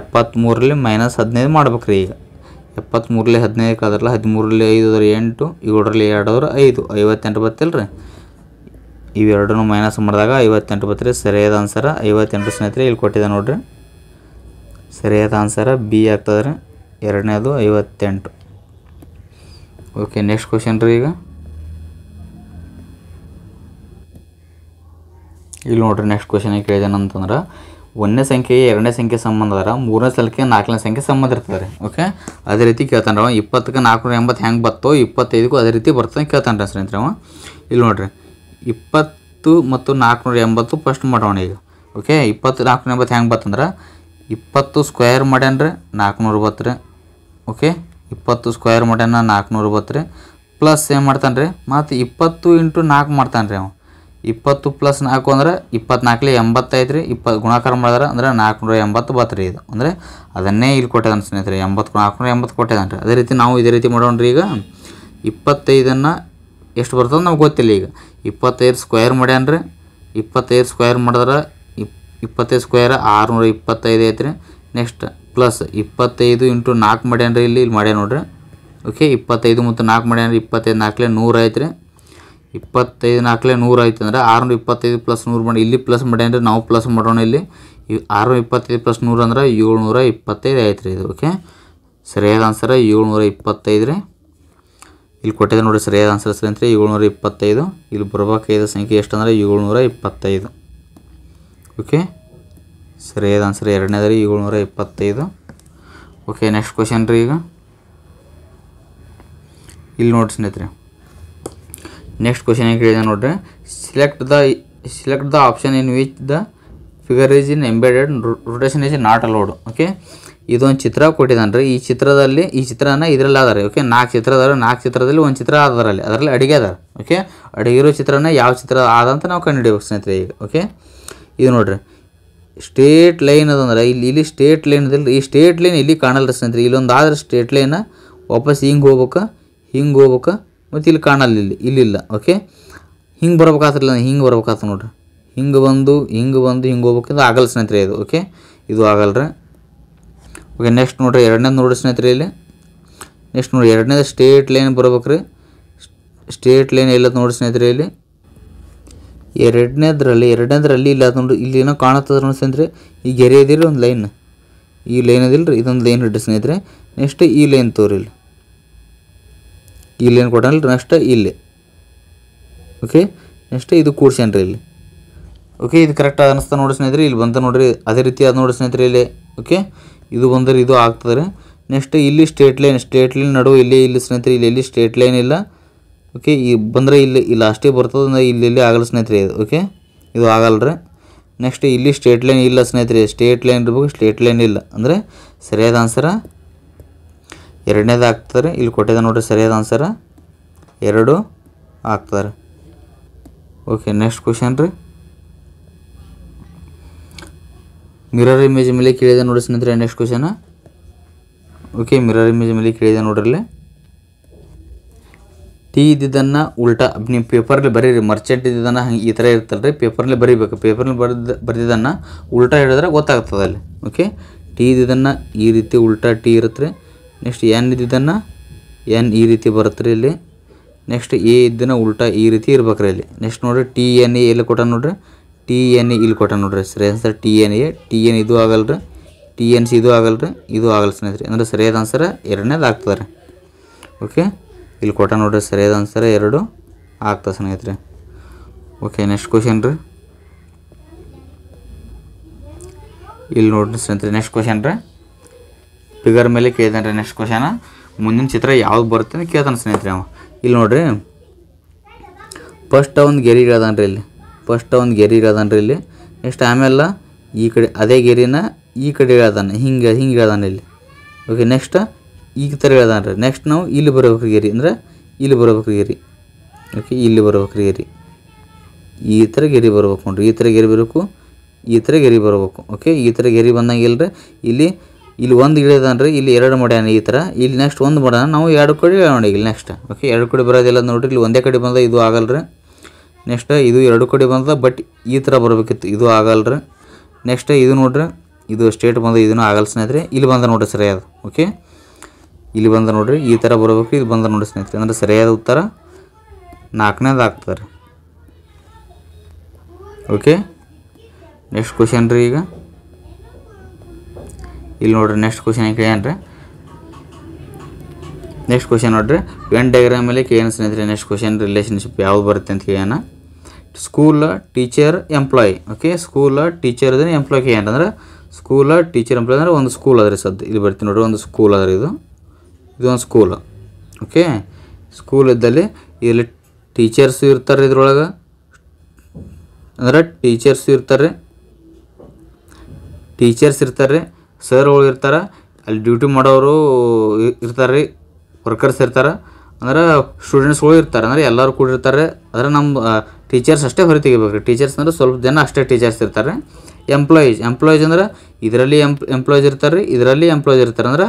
ಎಪ್ಪತ್ತ್ಮೂರಲ್ಲಿ ಮೈನಸ್ ಹದಿನೈದು ಮಾಡ್ಬೇಕ್ರಿ ಈಗ ಎಪ್ಪತ್ತ್ಮೂರಲ್ಲಿ ಹದಿನೈದು ಕಾದ್ರಲ್ಲ ಹದಿಮೂರಲ್ಲಿ ಐದು ಅದ್ರ ಎಂಟು ಏಳರಲ್ಲಿ ಎರಡು ಅದ್ರ ಐದು ಐವತ್ತೆಂಟು ಬರ್ತಿಲ್ಲ ರೀ ಇವೆರಡನ್ನೂ ಮೈನಸ್ ಮಾಡಿದಾಗ ಐವತ್ತೆಂಟು ಬರ್ತೀರಿ ಸರಿಯಾದ ಆನ್ಸರ ಐವತ್ತೆಂಟು ಸ್ನೇಹಿತರೆ ಇಲ್ಲಿ ಕೊಟ್ಟಿದೆ ನೋಡ್ರಿ ಸರಿಯಾದ ಆನ್ಸರ ಬಿ ಆಗ್ತದೆ ರೀ ಎರಡನೇದು ಐವತ್ತೆಂಟು ಓಕೆ ನೆಕ್ಸ್ಟ್ ಕ್ವಶನ್ ರೀ ಈಗ ಇಲ್ಲಿ ನೋಡ್ರಿ ನೆಕ್ಸ್ಟ್ ಕ್ವಶನ್ ಏನು ಅಂತಂದ್ರೆ ಒಂದನೇ ಸಂಖ್ಯೆ ಎರಡನೇ ಸಂಖ್ಯೆ ಸಂಬಂಧ ಅದರ ಮೂರನೇ ಸಂಖ್ಯೆ ನಾಲ್ಕನೇ ಸಂಖ್ಯೆ ಸಂಬಂಧ ಇರ್ತದೆ ಓಕೆ ಅದೇ ರೀತಿ ಕೇಳ್ತಾನೆ ಇಪ್ಪತ್ತಕ್ಕೆ ನಾಲ್ಕುನೂರ ಎಂಬತ್ತು ಹೆಂಗೆ ಬತ್ತೋ ಇಪ್ಪತ್ತೈದಕ್ಕೂ ಅದೇ ರೀತಿ ಬರ್ತದೆ ಕೇಳ್ತಾನೆ ಸ್ನೇಹಿತರೆ ಅವ ಇಲ್ಲಿ ನೋಡ್ರಿ ಇಪ್ಪತ್ತು ಮತ್ತು ನಾಲ್ಕುನೂರ ಎಂಬತ್ತು ಫಸ್ಟ್ ಮಾಡೋಣ ಈಗ ಓಕೆ ಇಪ್ಪತ್ತು ನಾಲ್ಕುನೂರ ಎಂಬತ್ತು ಹೆಂಗೆ ಬತ್ತಂದ್ರೆ ಇಪ್ಪತ್ತು ಸ್ಕ್ವೇರ್ ಮಾಡ್ಯಾನ್ರಿ ನಾಲ್ಕುನೂರು ರೀ ಓಕೆ ಇಪ್ಪತ್ತು ಸ್ಕ್ವೇರ್ ಮಾಡ್ಯಾನ ನಾಲ್ಕುನೂರು ರೀ ಪ್ಲಸ್ ಏನು ಮಾಡ್ತಾನೆ ರೀ ಮತ್ತು ಇಪ್ಪತ್ತು ಇಂಟು ನಾಲ್ಕು ಮಾಡ್ತಾನೆ ರೀ ಅವ ಇಪ್ಪತ್ತು ಪ್ಲಸ್ ನಾಲ್ಕು ಅಂದರೆ ಇಪ್ಪತ್ನಾಲ್ಕಲಿ ಎಂಬತ್ತೈದು ರೀ ಇಪ್ಪತ್ತು ಗುಣಾಕಾರ ಮಾಡಿದ್ರೆ ಅಂದರೆ ನಾಲ್ಕುನೂರ ಎಂಬತ್ತು ರೀ ಇದು ಅಂದರೆ ಅದನ್ನೇ ಇಲ್ಲಿ ಕೊಟ್ಟಿದ್ದಾನೆ ಸ್ನೇಹಿತರೆ ಎಂಬತ್ತು ನಾಲ್ಕುನೂರ ಎಂಬತ್ತು ಕೊಟ್ಟಿದ್ದಾನೆ ರೀ ಅದೇ ರೀತಿ ನಾವು ಇದೇ ರೀತಿ ಮಾಡೋಣ ರೀ ಈಗ ಇಪ್ಪತ್ತೈದನ್ನು ಎಷ್ಟು ಬರ್ತದೆ ನಮ್ಗೆ ಗೊತ್ತಿಲ್ಲ ಈಗ ಇಪ್ಪತ್ತೈದು ಸ್ಕ್ವೇರ್ ಮಾಡ್ಯಾನ್ರಿ ಇಪ್ಪತ್ತೈದು ಸ್ಕ್ವೇರ್ ಮಾಡಿದ್ರೆ ಇಪ್ ಇಪ್ಪತ್ತೈದು ಸ್ಕ್ವೇರ್ ಆರುನೂರ ಇಪ್ಪತ್ತೈದು ಐತ್ರಿ ನೆಕ್ಸ್ಟ್ ಪ್ಲಸ್ ಇಪ್ಪತ್ತೈದು ಇಂಟು ನಾಲ್ಕು ಮಾಡ್ಯಾನ್ರಿ ಇಲ್ಲಿ ಇಲ್ಲಿ ಮಾಡ್ಯಾನ ನೋಡ್ರಿ ಓಕೆ ಇಪ್ಪತ್ತೈದು ಮತ್ತು ನಾಲ್ಕು ಮಾಡ್ಯಾನ್ರಿ ಇಪ್ಪತ್ತೈದು ನಾಲ್ಕಲೇ ನೂರು ರೀ ಇಪ್ಪತ್ತೈದು ನಾಲ್ಕಲೆ ನೂರು ಆಯ್ತು ಅಂದ್ರೆ ಆರುನೂರ ಇಪ್ಪತ್ತೈದು ಪ್ಲಸ್ ನೂರು ಮಾಡಿ ಇಲ್ಲಿ ಪ್ಲಸ್ ಮಾಡ್ಯಾನ್ರಿ ನಾವು ಪ್ಲಸ್ ಮಾಡೋಣ ಇಲ್ಲಿ ಆರುನೂರ ಇಪ್ಪತ್ತೈದು ಪ್ಲಸ್ ನೂರು ಅಂದ್ರೆ ಏಳ್ನೂರ ಇಪ್ಪತ್ತೈದು ಐತ್ರಿ ಇದು ಓಕೆ ಸರಿಯಾದ ಆನ್ಸರ್ ಏಳ್ನೂರ ಇಪ್ಪತ್ತೈದು ರೀ ಇಲ್ಲಿ ಕೊಟ್ಟಿದೆ ನೋಡಿ ಸರಿಯಾದ ಆನ್ಸರ್ ಸರಿ ಅಂತೇಳಿ ಏಳ್ನೂರ ಇಪ್ಪತ್ತೈದು ಇಲ್ಲಿ ಬರಬೇಕಾದ ಸಂಖ್ಯೆ ಎಷ್ಟು ಅಂದರೆ ಏಳ್ನೂರ ಇಪ್ಪತ್ತೈದು ಓಕೆ ಸರಿಯಾದ ಆನ್ಸರ್ ರೀ ಏಳ್ನೂರ ಇಪ್ಪತ್ತೈದು ಓಕೆ ನೆಕ್ಸ್ಟ್ ಕ್ವಶನ್ ರೀ ಈಗ ಇಲ್ಲಿ ನೋಡಿ ಸ್ನೇಹಿತರೆ ನೆಕ್ಸ್ಟ್ ಕ್ವಶನ್ ಏನು ಕೇಳಿದೆ ನೋಡ್ರಿ select the select the option in which the figure is in embedded rotation is not allowed okay ಇದೊಂದು ಚಿತ್ರ ಕೊಟ್ಟಿದ್ದಾನೆ ರೀ ಈ ಚಿತ್ರದಲ್ಲಿ ಈ ಚಿತ್ರನ ಇದರಲ್ಲಿ ಅದಾರೆ ಓಕೆ ನಾಲ್ಕು ಚಿತ್ರ ಅದಾರ ನಾಲ್ಕು ಚಿತ್ರದಲ್ಲಿ ಒಂದು ಚಿತ್ರ ಅದರಲ್ಲಿ ಅದರಲ್ಲಿ ಅಡುಗೆ ಅದ ಓಕೆ ಇರೋ ಚಿತ್ರನ ಯಾವ ಚಿತ್ರ ಆದಂತ ನಾವು ಕಂಡುಹಿಡಿಯಬೇಕು ಸ್ನೇಹಿತರೆ ಈಗ ಓಕೆ ಇದು ನೋಡ್ರಿ ಸ್ಟೇಟ್ ಲೈನ್ ಅದಂದ್ರೆ ಇಲ್ಲಿ ಇಲ್ಲಿ ಸ್ಟೇಟ್ ಲೈನ್ ಈ ಸ್ಟೇಟ್ ಲೈನ್ ಇಲ್ಲಿ ಕಾಣಲ್ಲ ಸ್ನೇಹಿತರೆ ಇಲ್ಲೊಂದು ಆದ್ರೆ ಸ್ಟೇಟ್ ಲೈನ ವಾಪಸ್ ಹಿಂಗೆ ಹೋಗ್ಬೇಕ ಹಿಂಗೆ ಹೋಗ್ಬೇಕ ಮತ್ತು ಇಲ್ಲಿ ಕಾಣಲ್ಲ ಇಲ್ಲಿ ಇಲ್ಲಿಲ್ಲ ಓಕೆ ಹಿಂಗೆ ಬರ್ಬೇಕಾತಿಲ್ಲ ಹಿಂಗೆ ಬರ್ಬೇಕಾತ ನೋಡ್ರಿ ಹಿಂಗೆ ಬಂದು ಹಿಂಗೆ ಬಂದು ಹಿಂಗೆ ಹೋಗ್ಬೇಕಿಂದ ಆಗಲ್ಲ ಸ್ನೇಹಿತರೆ ಇದು ಓಕೆ ಇದು ಆಗಲ್ರಿ ಓಕೆ ನೆಕ್ಸ್ಟ್ ನೋಡಿರಿ ಎರಡನೇದು ನೋಡಿ ಸ್ನೇಹಿತರೆ ಇಲ್ಲಿ ನೆಕ್ಸ್ಟ್ ನೋಡಿ ಎರಡನೇದು ಸ್ಟೇಟ್ ಲೈನ್ ರೀ ಸ್ಟೇಟ್ ಲೈನ್ ಎಲ್ಲ ನೋಡಿ ಸ್ನೇಹಿತರೆ ಇಲ್ಲಿ ಎರಡನೇದ್ರಲ್ಲಿ ಎರಡನೇದ್ರಲ್ಲಿ ಇಲ್ಲ ಅದು ನೋಡಿ ಇಲ್ಲಿ ಏನೋ ಕಾಣತ್ತದ ನೋಡಿ ಸ್ನೇಹಿತರೆ ಈ ಗೆರೆ ಇದಿರಿ ಒಂದು ಲೈನ್ ಈ ಲೈನ್ ಅದಿಲ್ಲ ರೀ ಇದೊಂದು ಲೈನ್ ಇಡ್ರಿ ಸ್ನೇಹಿತರೆ ನೆಕ್ಸ್ಟ್ ಈ ಲೈನ್ ತೋರಿ ಇಲ್ಲಿ ಈ ಲೈನ್ ರೀ ನೆಕ್ಸ್ಟ್ ಇಲ್ಲಿ ಓಕೆ ನೆಕ್ಸ್ಟ್ ಇದು ರೀ ಇಲ್ಲಿ ಓಕೆ ಇದು ಕರೆಕ್ಟ್ ಅನ್ನಿಸ್ತಾ ನೋಡಿ ಸ್ನೇಹಿತರೆ ಇಲ್ಲಿ ಬಂತ ನೋಡಿರಿ ಅದೇ ರೀತಿ ಅದು ನೋಡಿ ಸ್ನೇಹಿತರೆ ಇಲ್ಲಿ ಓಕೆ ಇದು ಬಂದರೆ ಇದು ಆಗ್ತದೆ ನೆಕ್ಸ್ಟ್ ಇಲ್ಲಿ ಸ್ಟೇಟ್ ಲೈನ್ ಸ್ಟೇಟ್ ಲೈನ್ ನಡುವೆ ಇಲ್ಲಿ ಇಲ್ಲಿ ಸ್ನೇಹಿತರೆ ಇಲ್ಲಿ ಇಲ್ಲಿ ಸ್ಟೇಟ್ ಲೈನ್ ಇಲ್ಲ ಓಕೆ ಈ ಬಂದರೆ ಇಲ್ಲಿ ಇಲ್ಲ ಅಷ್ಟೇ ಬರ್ತದೆ ಅಂದರೆ ಇಲ್ಲಿ ಇಲ್ಲಿ ಆಗಲ್ಲ ಸ್ನೇಹಿತರೆ ಇದು ಓಕೆ ಇದು ರೀ ನೆಕ್ಸ್ಟ್ ಇಲ್ಲಿ ಸ್ಟೇಟ್ ಲೈನ್ ಇಲ್ಲ ಸ್ನೇಹಿತರೆ ಸ್ಟೇಟ್ ಲೈನ್ ಇರ್ಬೇಕು ಸ್ಟೇಟ್ ಲೈನ್ ಇಲ್ಲ ಅಂದರೆ ಸರಿಯಾದ ಆನ್ಸರ ಎರಡನೇದು ಆಗ್ತದೆ ಇಲ್ಲಿ ಕೊಟ್ಟಿದೆ ನೋಡಿರಿ ಸರಿಯಾದ ಆನ್ಸರ ಎರಡು ಆಗ್ತದೆ ಓಕೆ ನೆಕ್ಸ್ಟ್ ಕ್ವಶನ್ ರೀ ಮಿರರ್ ಇಮೇಜ್ ಮೇಲೆ ಕೇಳಿದೆ ನೋಡಿ ಸ್ನೇಹಿತರೆ next question okay mirror image ಮೇಲೆ ಕೇಳಿದೆ ನೋಡ್ರಲ್ಲಿ ಟೀ ಇದ್ದಿದ್ದನ್ನು ಉಲ್ಟಾ ನೀವು ಪೇಪರ್ಲಿ ಬರೀರಿ ಮರ್ಚೆಂಟ್ ಇದ್ದಿದ್ದನ್ನು ಹಂಗೆ ಈ ಥರ ಇರ್ತಲ್ರಿ ರೀ ಪೇಪರ್ನಲ್ಲಿ ಬರೀಬೇಕು ಪೇಪರ್ನಲ್ಲಿ ಬರೆದ ಬರೆದಿದ್ದನ್ನು ಉಲ್ಟಾ ಹೇಳಿದ್ರೆ ಗೊತ್ತಾಗ್ತದೆ ಅಲ್ಲಿ ಓಕೆ ಟೀ ಇದ್ದಿದ್ದನ್ನು ಈ ರೀತಿ ಉಲ್ಟಾ ಟೀ ಇರುತ್ತೆ ನೆಕ್ಸ್ಟ್ ಎನ್ ಇದ್ದಿದ್ದನ್ನು ಎನ್ ಈ ರೀತಿ ಬರುತ್ತೆ ರೀ ಇಲ್ಲಿ ನೆಕ್ಸ್ಟ್ ಎ ಇದ್ದನ್ನು ಉಲ್ಟಾ ಈ ರೀತಿ ಇರ್ಬೇಕ್ರಿ ಇಲ್ಲಿ ನೆಕ್ಸ್ಟ್ ನೋಡಿರಿ ಟಿ ಎನ್ ಎಲ್ಲಿ ಕೊಟ್ಟ ನೋಡ್ರಿ ಟಿ ಎನ್ ಇಲ್ಲಿ ಕೊಟ್ಟ ನೋಡ್ರಿ ಸರಿಯಾದ T N A T N ಇದು ಆಗಲ್ರಿ ಟಿ ಎನ್ ಸಿ ಇದು ಆಗಲ್ರಿ ಇದು ಆಗಲ್ಲ ಸ್ನೇಹಿತರೆ ಅಂದರೆ ಸರಿಯಾದ ಆನ್ಸರ್ ಎರಡನೇದು ಆಗ್ತದೆ ರೀ ಓಕೆ ಇಲ್ಲಿ ಕೊಟ್ಟ ನೋಡ್ರಿ ಸರಿಯಾದ ಆನ್ಸರ್ ಎರಡು ಆಗ್ತದೆ ಸ್ನೇಹಿತರೆ ಓಕೆ ನೆಕ್ಸ್ಟ್ ಕ್ವಶನ್ ರೀ ಇಲ್ಲಿ ನೋಡ್ರಿ ಸ್ನೇಹಿತರೆ ನೆಕ್ಸ್ಟ್ ಕ್ವಶನ್ ರೀ ಫಿಗರ್ ಮೇಲೆ ಕೇಳ್ತಾನೆ ರೀ ನೆಕ್ಸ್ಟ್ ಕ್ವಶನ ಮುಂದಿನ ಚಿತ್ರ ಯಾವ್ದು ಬರುತ್ತೆ ಕೇಳ್ತಾನೆ ಸ್ನೇಹಿತರೆ ಅವ ಇಲ್ಲಿ ನೋಡ್ರಿ ಫಸ್ಟ್ ಅವನು ಗೆರೆ ಇಳ್ದಾನೆ ರೀ ಇಲ್ಲಿ ಫಸ್ಟ್ ಒಂದು ಗೆರೆ ರೀ ಇಲ್ಲಿ ನೆಕ್ಸ್ಟ್ ಆಮೇಲೆ ಈ ಕಡೆ ಅದೇ ಗೆರಿನ ಈ ಕಡೆ ಹೇಳ್ದಾನೆ ಹಿಂಗೆ ಹಿಂಗೆ ಹೇಳ್ದಾನೆ ಇಲ್ಲಿ ಓಕೆ ನೆಕ್ಸ್ಟ್ ಈಗ ಥರ ರೀ ನೆಕ್ಸ್ಟ್ ನಾವು ಇಲ್ಲಿ ಬರ್ಬೇಕು ಗೆರಿ ಅಂದರೆ ಇಲ್ಲಿ ಬರ್ಬೇಕು ಗೆರಿ ಓಕೆ ಇಲ್ಲಿ ಬರ್ಬೇಕು ಗೆರಿ ಈ ಥರ ಗೆರಿ ಬರ್ಬೇಕು ನೋಡ್ರಿ ಈ ಥರ ಗೆರಿ ಬರಬೇಕು ಈ ಥರ ಗೆರಿ ಬರ್ಬೇಕು ಓಕೆ ಈ ಥರ ಗೆರಿ ಬಂದಂಗೆ ಇಲ್ಲರಿ ಇಲ್ಲಿ ಇಲ್ಲಿ ಒಂದು ಇಳಿದಾನ್ರಿ ಇಲ್ಲಿ ಎರಡು ಮಡ್ಯಾನ ಈ ಥರ ಇಲ್ಲಿ ನೆಕ್ಸ್ಟ್ ಒಂದು ಮಡ್ಯಾನ ನಾವು ಎರಡು ಕಡೆ ನೋಡಿ ಇಲ್ಲಿ ನೆಕ್ಸ್ಟ್ ಓಕೆ ಎರಡು ಕಡೆ ಬರೋದಿಲ್ಲ ನೋಡ್ರಿ ಇಲ್ಲಿ ಒಂದೇ ಕಡೆ ಬಂದ ಇದು ಆಗಲ್ರಿ ನೆಕ್ಸ್ಟ್ ಇದು ಎರಡು ಕಡೆ ಬಂದ ಬಟ್ ಈ ಥರ ಬರಬೇಕಿತ್ತು ಇದು ಆಗಲ್ರಿ ನೆಕ್ಸ್ಟ್ ಇದು ನೋಡ್ರಿ ಇದು ಸ್ಟೇಟ್ ಬಂದ ಇದನ್ನು ಆಗಲ್ಲ ಸ್ನೇಹಿತರೆ ಇಲ್ಲಿ ಬಂದ ನೋಡ್ರಿ ಸರಿಯಾದ ಓಕೆ ಇಲ್ಲಿ ಬಂದ ನೋಡ್ರಿ ಈ ಥರ ಬರಬೇಕು ಇದು ಬಂದ ನೋಡ್ರಿ ಸ್ನೇಹಿತರೆ ಅಂದರೆ ಸರಿಯಾದ ಉತ್ತರ ನಾಲ್ಕನೇದು ಆಗ್ತದೆ ಓಕೆ ನೆಕ್ಸ್ಟ್ ಕ್ವಶನ್ ರೀ ಈಗ ಇಲ್ಲಿ ನೋಡ್ರಿ ನೆಕ್ಸ್ಟ್ ಕ್ವಶನ್ ಏನು ಕೇಳ್ಯಾನ ನೆಕ್ಸ್ಟ್ ಕ್ವಶನ್ ನೋಡ್ರಿ ವೆನ್ ಅಲ್ಲಿ ಏನು ಸ್ನೇಹಿತರೆ ನೆಕ್ಸ್ಟ್ ಕ್ವಶನ್ ರಿಲೇಷನ್ಶಿಪ್ ಯಾವ್ದು ಬರುತ್ತೆ ಅಂತ ಕೇಳೋಣ school teacher employee okay school teacher ಅದನ್ನು ಎಂಪ್ಲಾಯ್ ಅಂದ್ರೆ ಸ್ಕೂಲ ಟೀಚರ್ ಎಂಪ್ಲಾಯ್ ಅಂದರೆ ಒಂದು ಸ್ಕೂಲ್ ಅದ್ರಿ ಸದ್ದು ಇಲ್ಲಿ ಬರ್ತೀನಿ ನೋಡ್ರಿ ಒಂದು ಸ್ಕೂಲ್ ಅದ್ರಿ ಇದು ಇದೊಂದು ಸ್ಕೂಲ್ ಓಕೆ ಸ್ಕೂಲ್ ಇದ್ದಲ್ಲಿ ಇಲ್ಲಿ ಟೀಚರ್ಸು ಇರ್ತಾರೆ ಇದ್ರೊಳಗೆ ಅಂದ್ರೆ ಟೀಚರ್ಸು ಇರ್ತಾರೆ ಟೀಚರ್ಸ್ ಇರ್ತಾರೆ ಸರ್ಗಳು ಇರ್ತಾರೆ ಅಲ್ಲಿ ಡ್ಯೂಟಿ ಮಾಡೋರು ಇರ್ತಾರೆ ರೀ ವರ್ಕರ್ಸ್ ಇರ್ತಾರೆ ಅಂದ್ರೆ ಸ್ಟೂಡೆಂಟ್ಸ್ಗಳು ಇರ್ತಾರೆ ಅಂದರೆ ಎಲ್ಲರೂ ಕೂಡ ಇರ್ತಾರೆ ನಮ್ಮ ಟೀಚರ್ಸ್ ಅಷ್ಟೇ ಹೊರ ತೆಗಿಬೇಕು ರೀ ಟೀಚರ್ಸ್ ಅಂದರೆ ಸ್ವಲ್ಪ ಜನ ಅಷ್ಟೇ ಟೀಚರ್ಸ್ ಇರ್ತಾರೆ ಎಂಪ್ಲಾಯೀಸ್ ಎಂಪ್ಲಾಯೀಸ್ ಅಂದ್ರೆ ಇದರಲ್ಲಿ ಎಂಪ್ ಎಂಪ್ಲಾಯೀಸ್ ಇರ್ತಾರೆ ರೀ ಇದರಲ್ಲಿ ಎಂಪ್ಲಾಯೀಸ್ ಇರ್ತಾರೆ ಅಂದ್ರೆ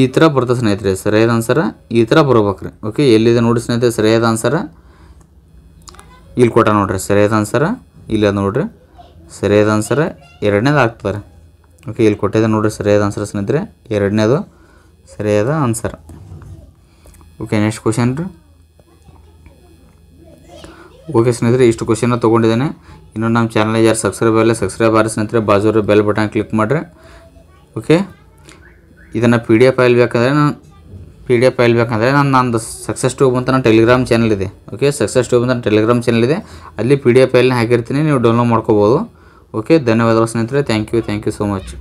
ಈ ಥರ ಬರ್ತದೆ ಸ್ನೇಹಿತರೆ ಸರಿಯಾದ ಆನ್ಸರ ಈ ಥರ ರೀ ಓಕೆ ಎಲ್ಲಿದೆ ನೋಡಿ ಸ್ನೇಹಿತರೆ ಸರಿಯಾದ ಆನ್ಸರ ಇಲ್ಲಿ ಕೊಟ್ಟ ನೋಡ್ರಿ ಸರಿಯಾದ ಆನ್ಸರ ಇಲ್ಲ ನೋಡ್ರಿ ಸರಿಯಾದ ಆನ್ಸರ ಎರಡನೇದು ಆಗ್ತಾರೆ ಓಕೆ ಇಲ್ಲಿ ಕೊಟ್ಟಿದೆ ನೋಡ್ರಿ ಸರಿಯಾದ ಆನ್ಸರ್ ಸ್ನೇಹಿತರೆ ಎರಡನೇದು ಸರಿಯಾದ ಆನ್ಸರ್ ಓಕೆ ನೆಕ್ಸ್ಟ್ ಕ್ವಶನ್ ರೀ ಓಕೆ ಸ್ನೇಹಿತರೆ ಇಷ್ಟು ಕ್ವಶನ್ನ ತೊಗೊಂಡಿದ್ದೇನೆ ಇನ್ನು ನಮ್ಮ ಚಾನಲ್ ಯಾರು ಸಬ್ಸ್ಕ್ರೈಬ್ ಆಗಲಿ ಸಬ್ಸ್ಕ್ರೈಬ್ ಆಗಿ ಸ್ನೇಹಿತರೆ ಬಾಜೂರ ಬೆಲ್ ಬಟನ್ ಕ್ಲಿಕ್ ಮಾಡಿರಿ ಓಕೆ ಇದನ್ನು ಪಿ ಡಿ ಎಫ್ ಫೈಲ್ ಬೇಕಂದರೆ ನಾನು ಪಿ ಡಿ ಎಫ್ ಫೈಲ್ ಬೇಕಂದರೆ ನಾನು ನಂದು ಸಕ್ಸಸ್ ಟೂಬ್ ಅಂತ ನನ್ನ ಟೆಲಿಗ್ರಾಮ್ ಚಾನಲ್ ಇದೆ ಓಕೆ ಸಕ್ಸಸ್ ಟೂಬ್ ಅಂತ ಟೆಲಿಗ್ರಾಮ್ ಚಾನಲ್ ಇದೆ ಅಲ್ಲಿ ಪಿ ಡಿ ಎಫ್ ಫೈಲ್ನ ಹಾಕಿರ್ತೀನಿ ನೀವು ಡೌನ್ಲೋಡ್ ಮಾಡ್ಕೋಬೋದು ಓಕೆ ಧನ್ಯವಾದಗಳು ಸ್ನೇಹಿತರೆ thank you thank you so much